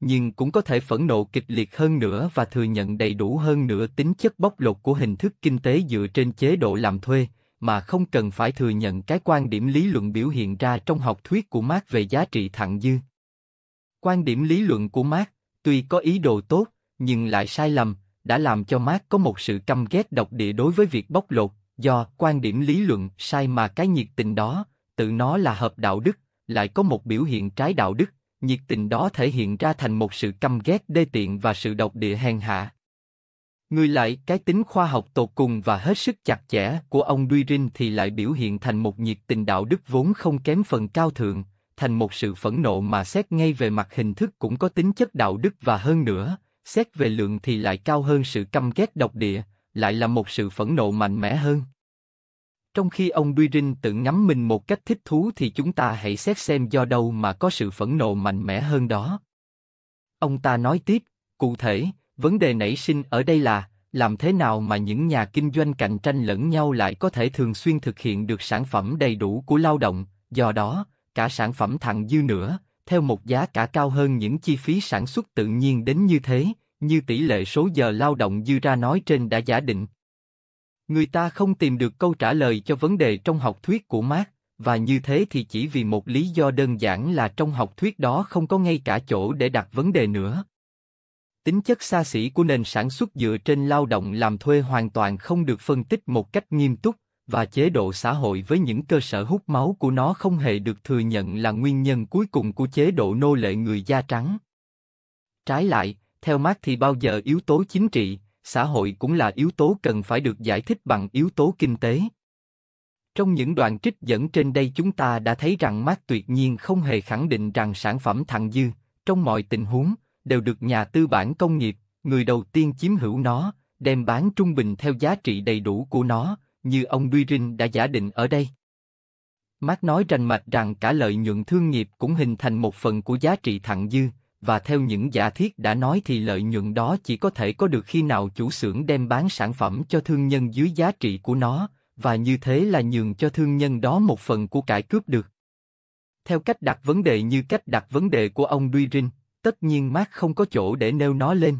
Speaker 1: Nhưng cũng có thể phẫn nộ kịch liệt hơn nữa và thừa nhận đầy đủ hơn nữa tính chất bóc lột của hình thức kinh tế dựa trên chế độ làm thuê, mà không cần phải thừa nhận cái quan điểm lý luận biểu hiện ra trong học thuyết của Marx về giá trị thặng dư. Quan điểm lý luận của Marx, tuy có ý đồ tốt, nhưng lại sai lầm, đã làm cho Marx có một sự căm ghét độc địa đối với việc bóc lột, do quan điểm lý luận sai mà cái nhiệt tình đó, tự nó là hợp đạo đức, lại có một biểu hiện trái đạo đức, nhiệt tình đó thể hiện ra thành một sự căm ghét đê tiện và sự độc địa hèn hạ. Người lại cái tính khoa học tột cùng và hết sức chặt chẽ của ông Duy Rin thì lại biểu hiện thành một nhiệt tình đạo đức vốn không kém phần cao thượng, thành một sự phẫn nộ mà xét ngay về mặt hình thức cũng có tính chất đạo đức và hơn nữa, xét về lượng thì lại cao hơn sự căm ghét độc địa, lại là một sự phẫn nộ mạnh mẽ hơn. Trong khi ông Duyrin tự ngắm mình một cách thích thú thì chúng ta hãy xét xem do đâu mà có sự phẫn nộ mạnh mẽ hơn đó. Ông ta nói tiếp, cụ thể, vấn đề nảy sinh ở đây là, làm thế nào mà những nhà kinh doanh cạnh tranh lẫn nhau lại có thể thường xuyên thực hiện được sản phẩm đầy đủ của lao động, do đó, cả sản phẩm thặng dư nữa, theo một giá cả cao hơn những chi phí sản xuất tự nhiên đến như thế, như tỷ lệ số giờ lao động dư ra nói trên đã giả định. Người ta không tìm được câu trả lời cho vấn đề trong học thuyết của Marx, và như thế thì chỉ vì một lý do đơn giản là trong học thuyết đó không có ngay cả chỗ để đặt vấn đề nữa. Tính chất xa xỉ của nền sản xuất dựa trên lao động làm thuê hoàn toàn không được phân tích một cách nghiêm túc, và chế độ xã hội với những cơ sở hút máu của nó không hề được thừa nhận là nguyên nhân cuối cùng của chế độ nô lệ người da trắng. Trái lại, theo Marx thì bao giờ yếu tố chính trị, xã hội cũng là yếu tố cần phải được giải thích bằng yếu tố kinh tế. Trong những đoạn trích dẫn trên đây chúng ta đã thấy rằng Marx tuyệt nhiên không hề khẳng định rằng sản phẩm thặng dư, trong mọi tình huống, đều được nhà tư bản công nghiệp, người đầu tiên chiếm hữu nó, đem bán trung bình theo giá trị đầy đủ của nó, như ông Duy đã giả định ở đây. Marx nói rành mạch rằng cả lợi nhuận thương nghiệp cũng hình thành một phần của giá trị thặng dư, và theo những giả thiết đã nói thì lợi nhuận đó chỉ có thể có được khi nào chủ xưởng đem bán sản phẩm cho thương nhân dưới giá trị của nó, và như thế là nhường cho thương nhân đó một phần của cải cướp được. Theo cách đặt vấn đề như cách đặt vấn đề của ông Duy Rinh, tất nhiên Mark không có chỗ để nêu nó lên.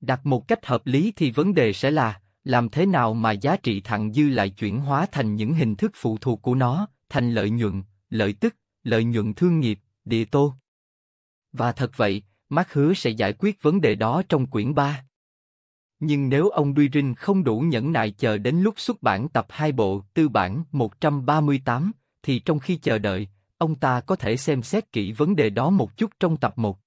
Speaker 1: Đặt một cách hợp lý thì vấn đề sẽ là, làm thế nào mà giá trị thặng dư lại chuyển hóa thành những hình thức phụ thuộc của nó, thành lợi nhuận, lợi tức, lợi nhuận thương nghiệp, địa tô. Và thật vậy, Mark hứa sẽ giải quyết vấn đề đó trong quyển 3. Nhưng nếu ông Duy không đủ nhẫn nại chờ đến lúc xuất bản tập 2 bộ tư bản 138, thì trong khi chờ đợi, ông ta có thể xem xét kỹ vấn đề đó một chút trong tập 1.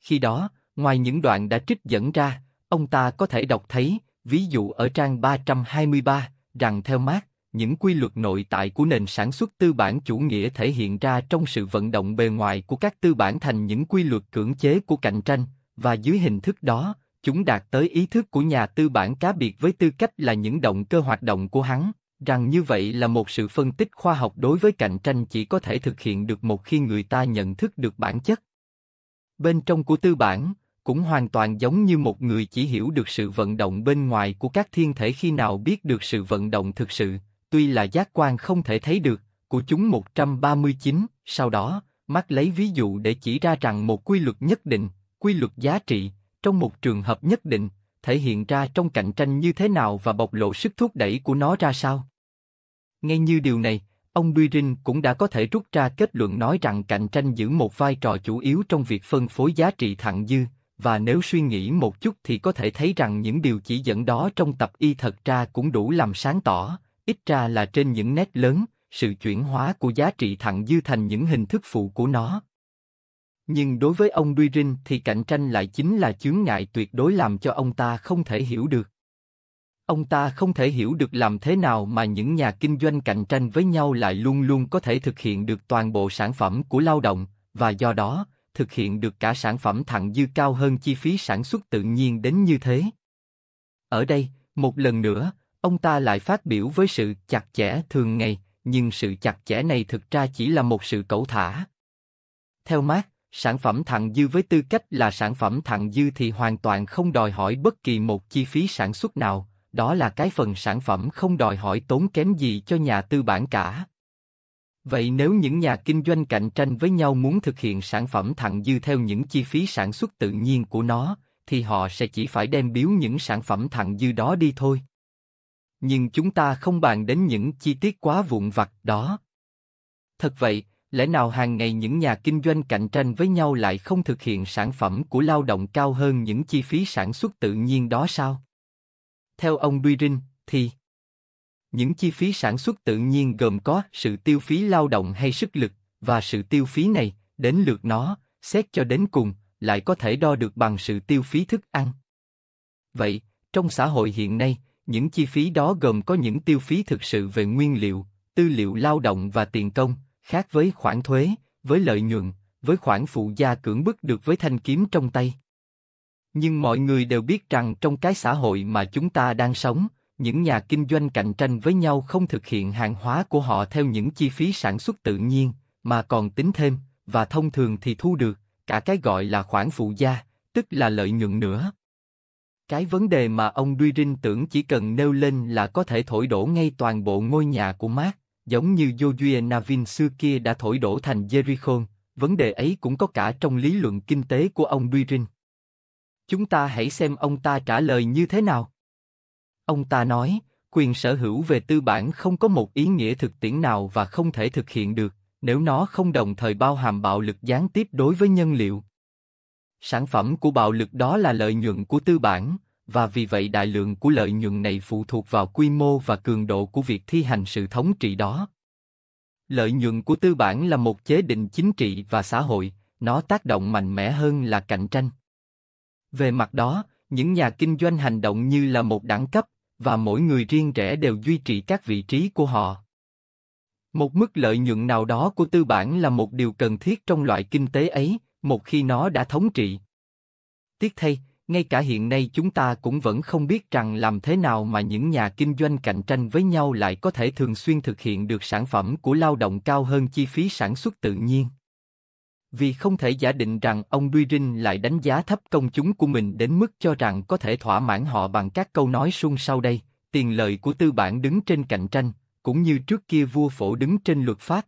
Speaker 1: Khi đó, ngoài những đoạn đã trích dẫn ra, ông ta có thể đọc thấy, ví dụ ở trang 323, rằng theo Mark, những quy luật nội tại của nền sản xuất tư bản chủ nghĩa thể hiện ra trong sự vận động bề ngoài của các tư bản thành những quy luật cưỡng chế của cạnh tranh và dưới hình thức đó chúng đạt tới ý thức của nhà tư bản cá biệt với tư cách là những động cơ hoạt động của hắn rằng như vậy là một sự phân tích khoa học đối với cạnh tranh chỉ có thể thực hiện được một khi người ta nhận thức được bản chất bên trong của tư bản cũng hoàn toàn giống như một người chỉ hiểu được sự vận động bên ngoài của các thiên thể khi nào biết được sự vận động thực sự tuy là giác quan không thể thấy được, của chúng 139, sau đó, Marx lấy ví dụ để chỉ ra rằng một quy luật nhất định, quy luật giá trị, trong một trường hợp nhất định, thể hiện ra trong cạnh tranh như thế nào và bộc lộ sức thúc đẩy của nó ra sao. Ngay như điều này, ông Birin cũng đã có thể rút ra kết luận nói rằng cạnh tranh giữ một vai trò chủ yếu trong việc phân phối giá trị thặng dư, và nếu suy nghĩ một chút thì có thể thấy rằng những điều chỉ dẫn đó trong tập y thật ra cũng đủ làm sáng tỏ, ít ra là trên những nét lớn, sự chuyển hóa của giá trị thặng dư thành những hình thức phụ của nó. Nhưng đối với ông Duy Rinh thì cạnh tranh lại chính là chướng ngại tuyệt đối làm cho ông ta không thể hiểu được. Ông ta không thể hiểu được làm thế nào mà những nhà kinh doanh cạnh tranh với nhau lại luôn luôn có thể thực hiện được toàn bộ sản phẩm của lao động, và do đó, thực hiện được cả sản phẩm thặng dư cao hơn chi phí sản xuất tự nhiên đến như thế. Ở đây, một lần nữa, ông ta lại phát biểu với sự chặt chẽ thường ngày, nhưng sự chặt chẽ này thực ra chỉ là một sự cẩu thả. Theo Marx, sản phẩm thặng dư với tư cách là sản phẩm thặng dư thì hoàn toàn không đòi hỏi bất kỳ một chi phí sản xuất nào, đó là cái phần sản phẩm không đòi hỏi tốn kém gì cho nhà tư bản cả. Vậy nếu những nhà kinh doanh cạnh tranh với nhau muốn thực hiện sản phẩm thặng dư theo những chi phí sản xuất tự nhiên của nó, thì họ sẽ chỉ phải đem biếu những sản phẩm thặng dư đó đi thôi nhưng chúng ta không bàn đến những chi tiết quá vụn vặt đó. Thật vậy, lẽ nào hàng ngày những nhà kinh doanh cạnh tranh với nhau lại không thực hiện sản phẩm của lao động cao hơn những chi phí sản xuất tự nhiên đó sao? Theo ông Duy Rinh, thì những chi phí sản xuất tự nhiên gồm có sự tiêu phí lao động hay sức lực và sự tiêu phí này đến lượt nó xét cho đến cùng lại có thể đo được bằng sự tiêu phí thức ăn vậy trong xã hội hiện nay những chi phí đó gồm có những tiêu phí thực sự về nguyên liệu, tư liệu lao động và tiền công, khác với khoản thuế, với lợi nhuận, với khoản phụ gia cưỡng bức được với thanh kiếm trong tay. Nhưng mọi người đều biết rằng trong cái xã hội mà chúng ta đang sống, những nhà kinh doanh cạnh tranh với nhau không thực hiện hàng hóa của họ theo những chi phí sản xuất tự nhiên, mà còn tính thêm, và thông thường thì thu được, cả cái gọi là khoản phụ gia, tức là lợi nhuận nữa. Cái vấn đề mà ông Duy Rinh tưởng chỉ cần nêu lên là có thể thổi đổ ngay toàn bộ ngôi nhà của Mark, giống như Joshua Navin xưa kia đã thổi đổ thành Jericho, vấn đề ấy cũng có cả trong lý luận kinh tế của ông Duy Rinh. Chúng ta hãy xem ông ta trả lời như thế nào. Ông ta nói, quyền sở hữu về tư bản không có một ý nghĩa thực tiễn nào và không thể thực hiện được nếu nó không đồng thời bao hàm bạo lực gián tiếp đối với nhân liệu. Sản phẩm của bạo lực đó là lợi nhuận của tư bản, và vì vậy đại lượng của lợi nhuận này phụ thuộc vào quy mô và cường độ của việc thi hành sự thống trị đó. Lợi nhuận của tư bản là một chế định chính trị và xã hội, nó tác động mạnh mẽ hơn là cạnh tranh. Về mặt đó, những nhà kinh doanh hành động như là một đẳng cấp và mỗi người riêng rẽ đều duy trì các vị trí của họ. Một mức lợi nhuận nào đó của tư bản là một điều cần thiết trong loại kinh tế ấy, một khi nó đã thống trị, Tiếc thay, ngay cả hiện nay chúng ta cũng vẫn không biết rằng làm thế nào mà những nhà kinh doanh cạnh tranh với nhau lại có thể thường xuyên thực hiện được sản phẩm của lao động cao hơn chi phí sản xuất tự nhiên. Vì không thể giả định rằng ông Duy Rinh lại đánh giá thấp công chúng của mình đến mức cho rằng có thể thỏa mãn họ bằng các câu nói suông sau đây, tiền lợi của tư bản đứng trên cạnh tranh, cũng như trước kia vua phổ đứng trên luật pháp.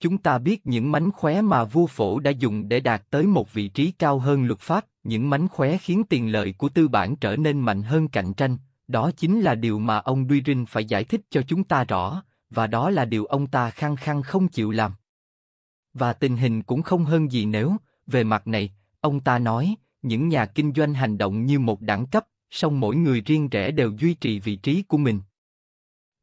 Speaker 1: Chúng ta biết những mánh khóe mà vua phổ đã dùng để đạt tới một vị trí cao hơn luật pháp, những mánh khóe khiến tiền lợi của tư bản trở nên mạnh hơn cạnh tranh, đó chính là điều mà ông Duyrin phải giải thích cho chúng ta rõ, và đó là điều ông ta khăng khăng không chịu làm. Và tình hình cũng không hơn gì nếu, về mặt này, ông ta nói, những nhà kinh doanh hành động như một đẳng cấp, song mỗi người riêng rẽ đều duy trì vị trí của mình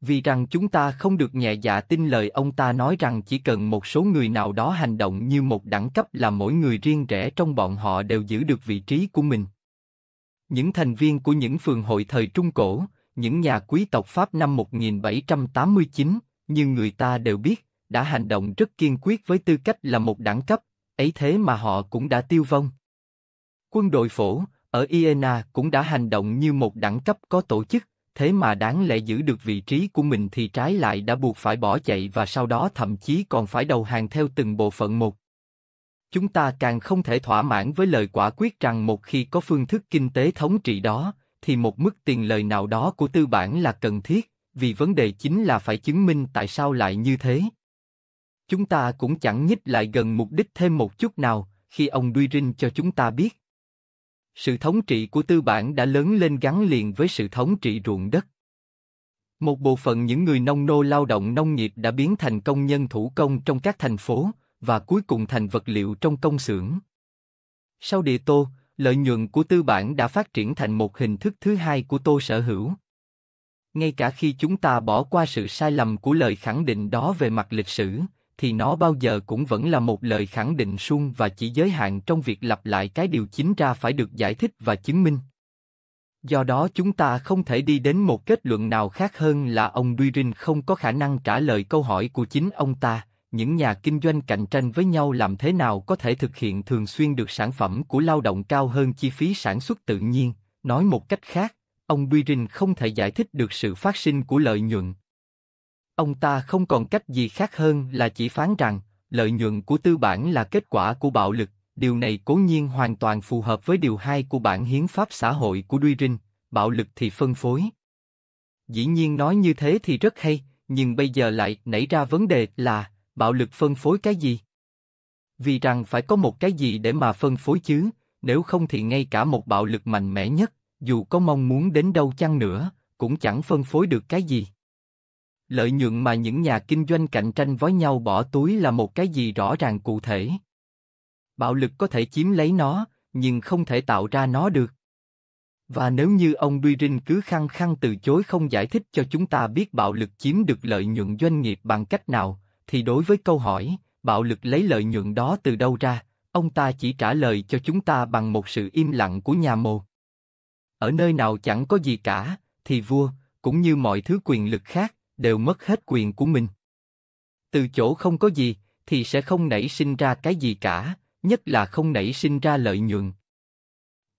Speaker 1: vì rằng chúng ta không được nhẹ dạ tin lời ông ta nói rằng chỉ cần một số người nào đó hành động như một đẳng cấp là mỗi người riêng rẽ trong bọn họ đều giữ được vị trí của mình. Những thành viên của những phường hội thời Trung Cổ, những nhà quý tộc Pháp năm 1789, như người ta đều biết, đã hành động rất kiên quyết với tư cách là một đẳng cấp, ấy thế mà họ cũng đã tiêu vong. Quân đội phổ, ở Iena cũng đã hành động như một đẳng cấp có tổ chức thế mà đáng lẽ giữ được vị trí của mình thì trái lại đã buộc phải bỏ chạy và sau đó thậm chí còn phải đầu hàng theo từng bộ phận một. Chúng ta càng không thể thỏa mãn với lời quả quyết rằng một khi có phương thức kinh tế thống trị đó, thì một mức tiền lời nào đó của tư bản là cần thiết, vì vấn đề chính là phải chứng minh tại sao lại như thế. Chúng ta cũng chẳng nhích lại gần mục đích thêm một chút nào, khi ông Duy Rinh cho chúng ta biết, sự thống trị của tư bản đã lớn lên gắn liền với sự thống trị ruộng đất. Một bộ phận những người nông nô lao động nông nghiệp đã biến thành công nhân thủ công trong các thành phố và cuối cùng thành vật liệu trong công xưởng. Sau địa tô, lợi nhuận của tư bản đã phát triển thành một hình thức thứ hai của tô sở hữu. Ngay cả khi chúng ta bỏ qua sự sai lầm của lời khẳng định đó về mặt lịch sử, thì nó bao giờ cũng vẫn là một lời khẳng định suông và chỉ giới hạn trong việc lặp lại cái điều chính ra phải được giải thích và chứng minh. Do đó chúng ta không thể đi đến một kết luận nào khác hơn là ông Duyrin không có khả năng trả lời câu hỏi của chính ông ta, những nhà kinh doanh cạnh tranh với nhau làm thế nào có thể thực hiện thường xuyên được sản phẩm của lao động cao hơn chi phí sản xuất tự nhiên, nói một cách khác, ông Duyrin không thể giải thích được sự phát sinh của lợi nhuận, Ông ta không còn cách gì khác hơn là chỉ phán rằng lợi nhuận của tư bản là kết quả của bạo lực. Điều này cố nhiên hoàn toàn phù hợp với điều 2 của bản hiến pháp xã hội của duy Duyrin, bạo lực thì phân phối. Dĩ nhiên nói như thế thì rất hay, nhưng bây giờ lại nảy ra vấn đề là bạo lực phân phối cái gì? Vì rằng phải có một cái gì để mà phân phối chứ, nếu không thì ngay cả một bạo lực mạnh mẽ nhất, dù có mong muốn đến đâu chăng nữa, cũng chẳng phân phối được cái gì lợi nhuận mà những nhà kinh doanh cạnh tranh với nhau bỏ túi là một cái gì rõ ràng cụ thể. Bạo lực có thể chiếm lấy nó, nhưng không thể tạo ra nó được. Và nếu như ông Birin cứ khăng khăng từ chối không giải thích cho chúng ta biết bạo lực chiếm được lợi nhuận doanh nghiệp bằng cách nào, thì đối với câu hỏi, bạo lực lấy lợi nhuận đó từ đâu ra, ông ta chỉ trả lời cho chúng ta bằng một sự im lặng của nhà mồ. Ở nơi nào chẳng có gì cả, thì vua, cũng như mọi thứ quyền lực khác, đều mất hết quyền của mình. Từ chỗ không có gì, thì sẽ không nảy sinh ra cái gì cả, nhất là không nảy sinh ra lợi nhuận.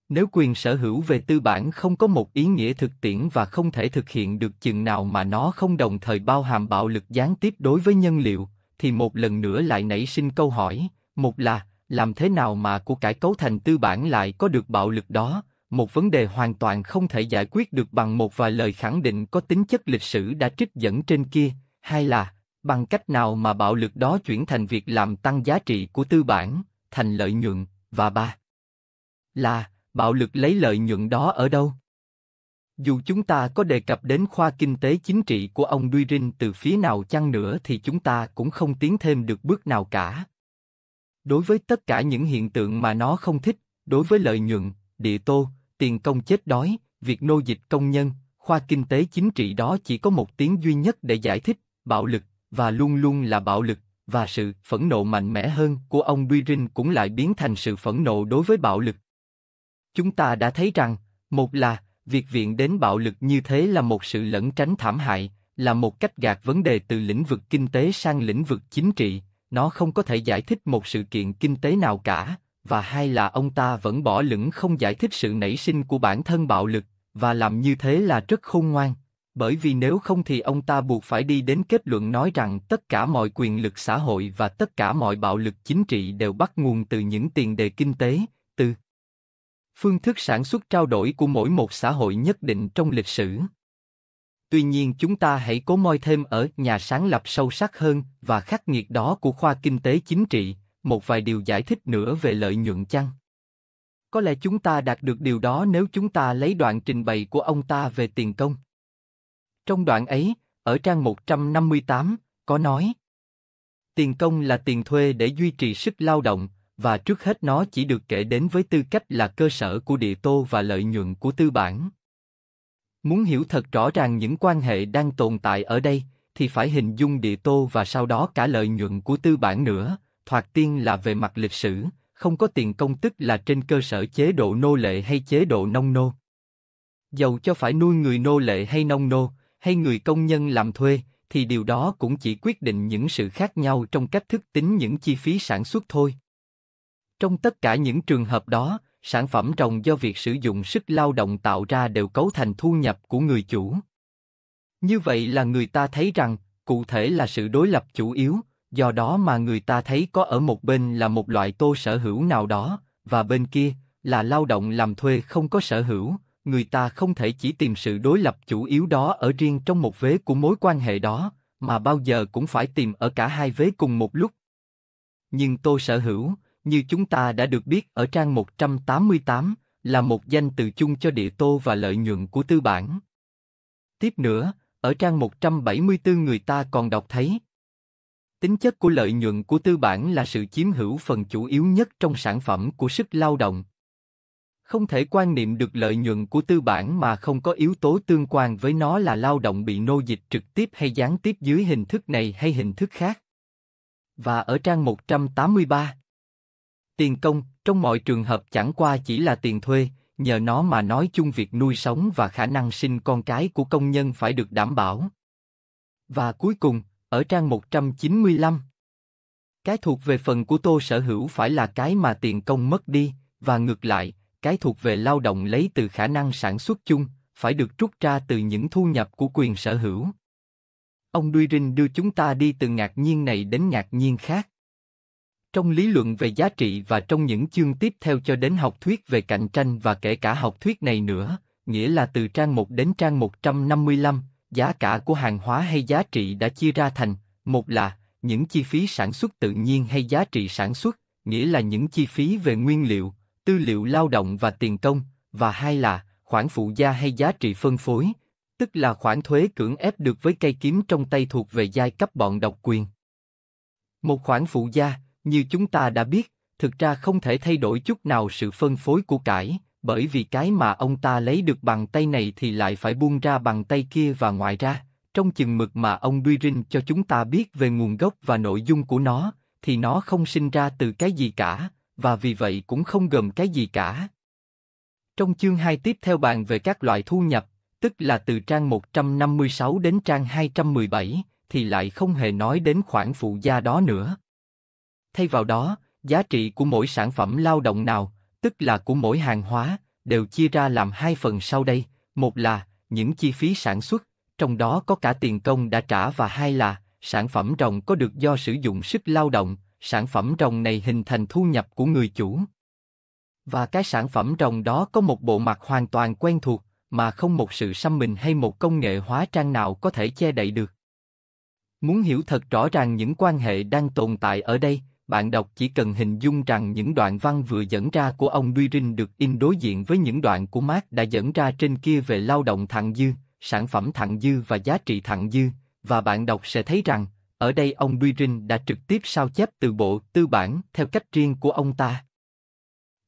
Speaker 1: Nếu quyền sở hữu về tư bản không có một ý nghĩa thực tiễn và không thể thực hiện được chừng nào mà nó không đồng thời bao hàm bạo lực gián tiếp đối với nhân liệu, thì một lần nữa lại nảy sinh câu hỏi, một là làm thế nào mà của cải cấu thành tư bản lại có được bạo lực đó, một vấn đề hoàn toàn không thể giải quyết được bằng một vài lời khẳng định có tính chất lịch sử đã trích dẫn trên kia, hai là bằng cách nào mà bạo lực đó chuyển thành việc làm tăng giá trị của tư bản, thành lợi nhuận, và ba là bạo lực lấy lợi nhuận đó ở đâu. Dù chúng ta có đề cập đến khoa kinh tế chính trị của ông Duy Rinh từ phía nào chăng nữa thì chúng ta cũng không tiến thêm được bước nào cả. Đối với tất cả những hiện tượng mà nó không thích, đối với lợi nhuận, địa tô, tiền công chết đói, việc nô dịch công nhân, khoa kinh tế chính trị đó chỉ có một tiếng duy nhất để giải thích, bạo lực, và luôn luôn là bạo lực, và sự phẫn nộ mạnh mẽ hơn của ông Duyrin cũng lại biến thành sự phẫn nộ đối với bạo lực. Chúng ta đã thấy rằng, một là, việc viện đến bạo lực như thế là một sự lẩn tránh thảm hại, là một cách gạt vấn đề từ lĩnh vực kinh tế sang lĩnh vực chính trị, nó không có thể giải thích một sự kiện kinh tế nào cả, và hai là ông ta vẫn bỏ lửng không giải thích sự nảy sinh của bản thân bạo lực, và làm như thế là rất khôn ngoan. Bởi vì nếu không thì ông ta buộc phải đi đến kết luận nói rằng tất cả mọi quyền lực xã hội và tất cả mọi bạo lực chính trị đều bắt nguồn từ những tiền đề kinh tế, từ phương thức sản xuất trao đổi của mỗi một xã hội nhất định trong lịch sử. Tuy nhiên chúng ta hãy cố moi thêm ở nhà sáng lập sâu sắc hơn và khắc nghiệt đó của khoa kinh tế chính trị, một vài điều giải thích nữa về lợi nhuận chăng? Có lẽ chúng ta đạt được điều đó nếu chúng ta lấy đoạn trình bày của ông ta về tiền công. Trong đoạn ấy, ở trang 158, có nói Tiền công là tiền thuê để duy trì sức lao động, và trước hết nó chỉ được kể đến với tư cách là cơ sở của địa tô và lợi nhuận của tư bản. Muốn hiểu thật rõ ràng những quan hệ đang tồn tại ở đây, thì phải hình dung địa tô và sau đó cả lợi nhuận của tư bản nữa, Thoạt tiên là về mặt lịch sử, không có tiền công tức là trên cơ sở chế độ nô lệ hay chế độ nông nô. Dầu cho phải nuôi người nô lệ hay nông nô, hay người công nhân làm thuê, thì điều đó cũng chỉ quyết định những sự khác nhau trong cách thức tính những chi phí sản xuất thôi. Trong tất cả những trường hợp đó, sản phẩm trồng do việc sử dụng sức lao động tạo ra đều cấu thành thu nhập của người chủ. Như vậy là người ta thấy rằng, cụ thể là sự đối lập chủ yếu, Do đó mà người ta thấy có ở một bên là một loại tô sở hữu nào đó, và bên kia là lao động làm thuê không có sở hữu, người ta không thể chỉ tìm sự đối lập chủ yếu đó ở riêng trong một vế của mối quan hệ đó, mà bao giờ cũng phải tìm ở cả hai vế cùng một lúc. Nhưng tô sở hữu, như chúng ta đã được biết ở trang 188, là một danh từ chung cho địa tô và lợi nhuận của tư bản. Tiếp nữa, ở trang 174 người ta còn đọc thấy Tính chất của lợi nhuận của tư bản là sự chiếm hữu phần chủ yếu nhất trong sản phẩm của sức lao động. Không thể quan niệm được lợi nhuận của tư bản mà không có yếu tố tương quan với nó là lao động bị nô dịch trực tiếp hay gián tiếp dưới hình thức này hay hình thức khác. Và ở trang 183, tiền công trong mọi trường hợp chẳng qua chỉ là tiền thuê, nhờ nó mà nói chung việc nuôi sống và khả năng sinh con cái của công nhân phải được đảm bảo. Và cuối cùng, ở trang 195. Cái thuộc về phần của tôi sở hữu phải là cái mà tiền công mất đi, và ngược lại, cái thuộc về lao động lấy từ khả năng sản xuất chung, phải được rút ra từ những thu nhập của quyền sở hữu. Ông Duy Rinh đưa chúng ta đi từ ngạc nhiên này đến ngạc nhiên khác. Trong lý luận về giá trị và trong những chương tiếp theo cho đến học thuyết về cạnh tranh và kể cả học thuyết này nữa, nghĩa là từ trang 1 đến trang 155, giá cả của hàng hóa hay giá trị đã chia ra thành, một là những chi phí sản xuất tự nhiên hay giá trị sản xuất, nghĩa là những chi phí về nguyên liệu, tư liệu lao động và tiền công, và hai là khoản phụ gia hay giá trị phân phối, tức là khoản thuế cưỡng ép được với cây kiếm trong tay thuộc về giai cấp bọn độc quyền. Một khoản phụ gia, như chúng ta đã biết, thực ra không thể thay đổi chút nào sự phân phối của cải, bởi vì cái mà ông ta lấy được bằng tay này thì lại phải buông ra bằng tay kia và ngoài ra, trong chừng mực mà ông Duy Rinh cho chúng ta biết về nguồn gốc và nội dung của nó, thì nó không sinh ra từ cái gì cả, và vì vậy cũng không gồm cái gì cả. Trong chương 2 tiếp theo bàn về các loại thu nhập, tức là từ trang 156 đến trang 217, thì lại không hề nói đến khoản phụ gia đó nữa. Thay vào đó, giá trị của mỗi sản phẩm lao động nào, tức là của mỗi hàng hóa, đều chia ra làm hai phần sau đây, một là những chi phí sản xuất, trong đó có cả tiền công đã trả và hai là sản phẩm trồng có được do sử dụng sức lao động, sản phẩm trồng này hình thành thu nhập của người chủ. Và cái sản phẩm trồng đó có một bộ mặt hoàn toàn quen thuộc, mà không một sự xăm mình hay một công nghệ hóa trang nào có thể che đậy được. Muốn hiểu thật rõ ràng những quan hệ đang tồn tại ở đây, bạn đọc chỉ cần hình dung rằng những đoạn văn vừa dẫn ra của ông Duyrin được in đối diện với những đoạn của Marx đã dẫn ra trên kia về lao động thặng dư, sản phẩm thặng dư và giá trị thặng dư, và bạn đọc sẽ thấy rằng, ở đây ông Duyrin đã trực tiếp sao chép từ bộ tư bản theo cách riêng của ông ta.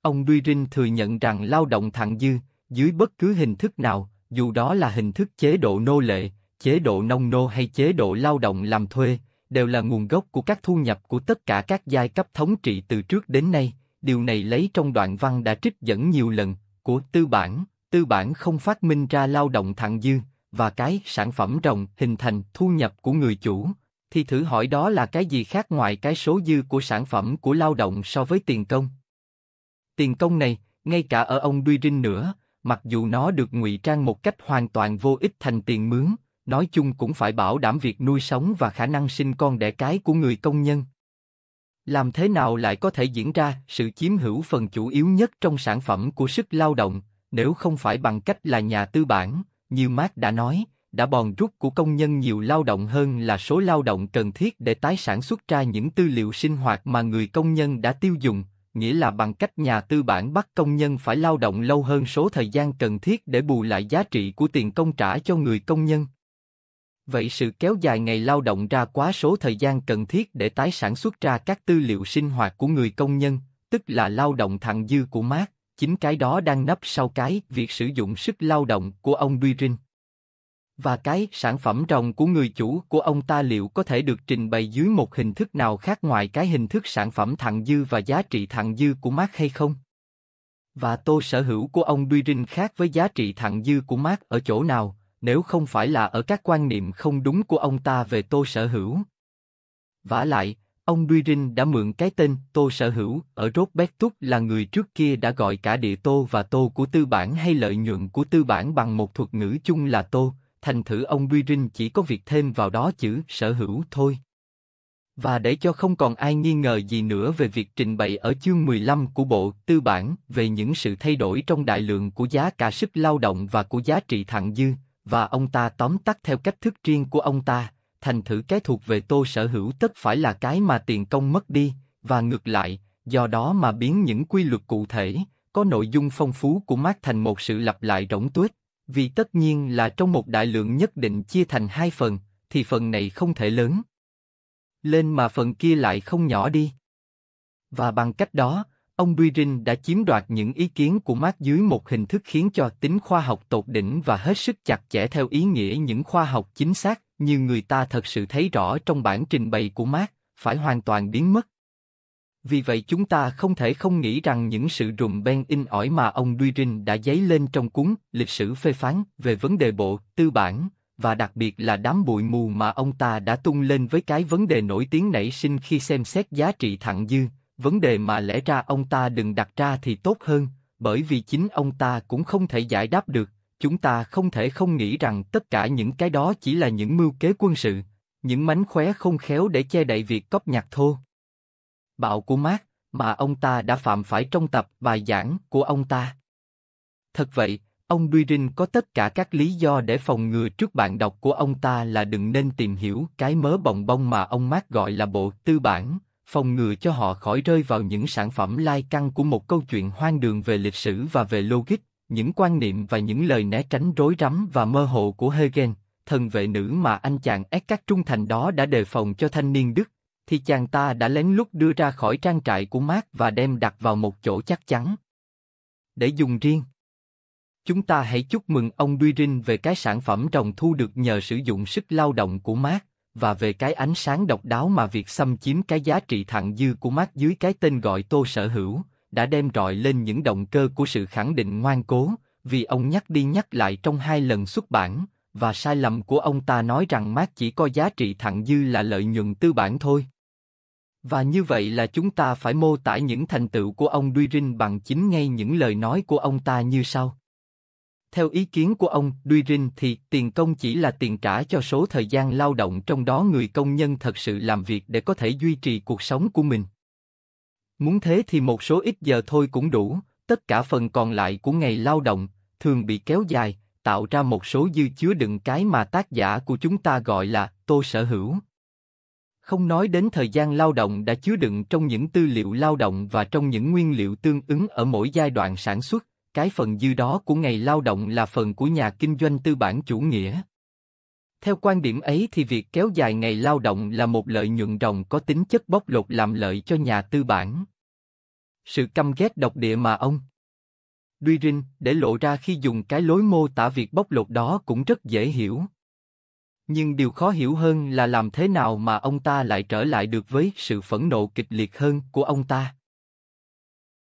Speaker 1: Ông Duyrin thừa nhận rằng lao động thặng dư, dưới bất cứ hình thức nào, dù đó là hình thức chế độ nô lệ, chế độ nông nô hay chế độ lao động làm thuê, đều là nguồn gốc của các thu nhập của tất cả các giai cấp thống trị từ trước đến nay, điều này lấy trong đoạn văn đã trích dẫn nhiều lần, của tư bản, tư bản không phát minh ra lao động thặng dư, và cái sản phẩm rồng hình thành thu nhập của người chủ, thì thử hỏi đó là cái gì khác ngoài cái số dư của sản phẩm của lao động so với tiền công. Tiền công này, ngay cả ở ông Duy Rinh nữa, mặc dù nó được ngụy trang một cách hoàn toàn vô ích thành tiền mướn, nói chung cũng phải bảo đảm việc nuôi sống và khả năng sinh con đẻ cái của người công nhân. Làm thế nào lại có thể diễn ra sự chiếm hữu phần chủ yếu nhất trong sản phẩm của sức lao động, nếu không phải bằng cách là nhà tư bản, như Mark đã nói, đã bòn rút của công nhân nhiều lao động hơn là số lao động cần thiết để tái sản xuất ra những tư liệu sinh hoạt mà người công nhân đã tiêu dùng, nghĩa là bằng cách nhà tư bản bắt công nhân phải lao động lâu hơn số thời gian cần thiết để bù lại giá trị của tiền công trả cho người công nhân. Vậy sự kéo dài ngày lao động ra quá số thời gian cần thiết để tái sản xuất ra các tư liệu sinh hoạt của người công nhân, tức là lao động thặng dư của Marx, chính cái đó đang nấp sau cái việc sử dụng sức lao động của ông Duyrin. Và cái sản phẩm rồng của người chủ của ông ta liệu có thể được trình bày dưới một hình thức nào khác ngoài cái hình thức sản phẩm thặng dư và giá trị thặng dư của Marx hay không? Và tô sở hữu của ông Duyrin khác với giá trị thặng dư của Marx ở chỗ nào? nếu không phải là ở các quan niệm không đúng của ông ta về tô sở hữu. Vả lại, ông Duy đã mượn cái tên Tô Sở Hữu ở Rốt Bét là người trước kia đã gọi cả địa tô và tô của tư bản hay lợi nhuận của tư bản bằng một thuật ngữ chung là tô, thành thử ông Duy chỉ có việc thêm vào đó chữ sở hữu thôi. Và để cho không còn ai nghi ngờ gì nữa về việc trình bày ở chương 15 của bộ tư bản về những sự thay đổi trong đại lượng của giá cả sức lao động và của giá trị thặng dư, và ông ta tóm tắt theo cách thức riêng của ông ta, thành thử cái thuộc về tôi sở hữu tất phải là cái mà tiền công mất đi, và ngược lại, do đó mà biến những quy luật cụ thể, có nội dung phong phú của Marx thành một sự lặp lại rỗng tuếch. Vì tất nhiên là trong một đại lượng nhất định chia thành hai phần, thì phần này không thể lớn lên mà phần kia lại không nhỏ đi. Và bằng cách đó, ông Birin đã chiếm đoạt những ý kiến của Marx dưới một hình thức khiến cho tính khoa học tột đỉnh và hết sức chặt chẽ theo ý nghĩa những khoa học chính xác như người ta thật sự thấy rõ trong bản trình bày của Marx, phải hoàn toàn biến mất. Vì vậy chúng ta không thể không nghĩ rằng những sự rùng ben in ỏi mà ông Duyrin đã dấy lên trong cuốn Lịch sử phê phán về vấn đề bộ, tư bản, và đặc biệt là đám bụi mù mà ông ta đã tung lên với cái vấn đề nổi tiếng nảy sinh khi xem xét giá trị thặng dư, vấn đề mà lẽ ra ông ta đừng đặt ra thì tốt hơn, bởi vì chính ông ta cũng không thể giải đáp được, chúng ta không thể không nghĩ rằng tất cả những cái đó chỉ là những mưu kế quân sự, những mánh khóe không khéo để che đậy việc cóp nhạc thô. Bạo của Mark mà ông ta đã phạm phải trong tập bài giảng của ông ta. Thật vậy, ông Duyrin có tất cả các lý do để phòng ngừa trước bạn đọc của ông ta là đừng nên tìm hiểu cái mớ bồng bông mà ông Mark gọi là bộ tư bản, phòng ngừa cho họ khỏi rơi vào những sản phẩm lai căng của một câu chuyện hoang đường về lịch sử và về logic, những quan niệm và những lời né tránh rối rắm và mơ hồ của Hegel, thần vệ nữ mà anh chàng ép các trung thành đó đã đề phòng cho thanh niên Đức, thì chàng ta đã lén lút đưa ra khỏi trang trại của Mark và đem đặt vào một chỗ chắc chắn. Để dùng riêng. Chúng ta hãy chúc mừng ông Duy Rinh về cái sản phẩm trồng thu được nhờ sử dụng sức lao động của Mark và về cái ánh sáng độc đáo mà việc xâm chiếm cái giá trị thặng dư của Mark dưới cái tên gọi Tô sở hữu, đã đem rọi lên những động cơ của sự khẳng định ngoan cố, vì ông nhắc đi nhắc lại trong hai lần xuất bản, và sai lầm của ông ta nói rằng Mark chỉ coi giá trị thặng dư là lợi nhuận tư bản thôi. Và như vậy là chúng ta phải mô tả những thành tựu của ông Duyrin bằng chính ngay những lời nói của ông ta như sau. Theo ý kiến của ông Duyrin thì tiền công chỉ là tiền trả cho số thời gian lao động trong đó người công nhân thật sự làm việc để có thể duy trì cuộc sống của mình. Muốn thế thì một số ít giờ thôi cũng đủ, tất cả phần còn lại của ngày lao động thường bị kéo dài, tạo ra một số dư chứa đựng cái mà tác giả của chúng ta gọi là "tôi sở hữu. Không nói đến thời gian lao động đã chứa đựng trong những tư liệu lao động và trong những nguyên liệu tương ứng ở mỗi giai đoạn sản xuất, cái phần dư đó của ngày lao động là phần của nhà kinh doanh tư bản chủ nghĩa. Theo quan điểm ấy thì việc kéo dài ngày lao động là một lợi nhuận ròng có tính chất bóc lột làm lợi cho nhà tư bản. Sự căm ghét độc địa mà ông Duy Rin để lộ ra khi dùng cái lối mô tả việc bóc lột đó cũng rất dễ hiểu. Nhưng điều khó hiểu hơn là làm thế nào mà ông ta lại trở lại được với sự phẫn nộ kịch liệt hơn của ông ta.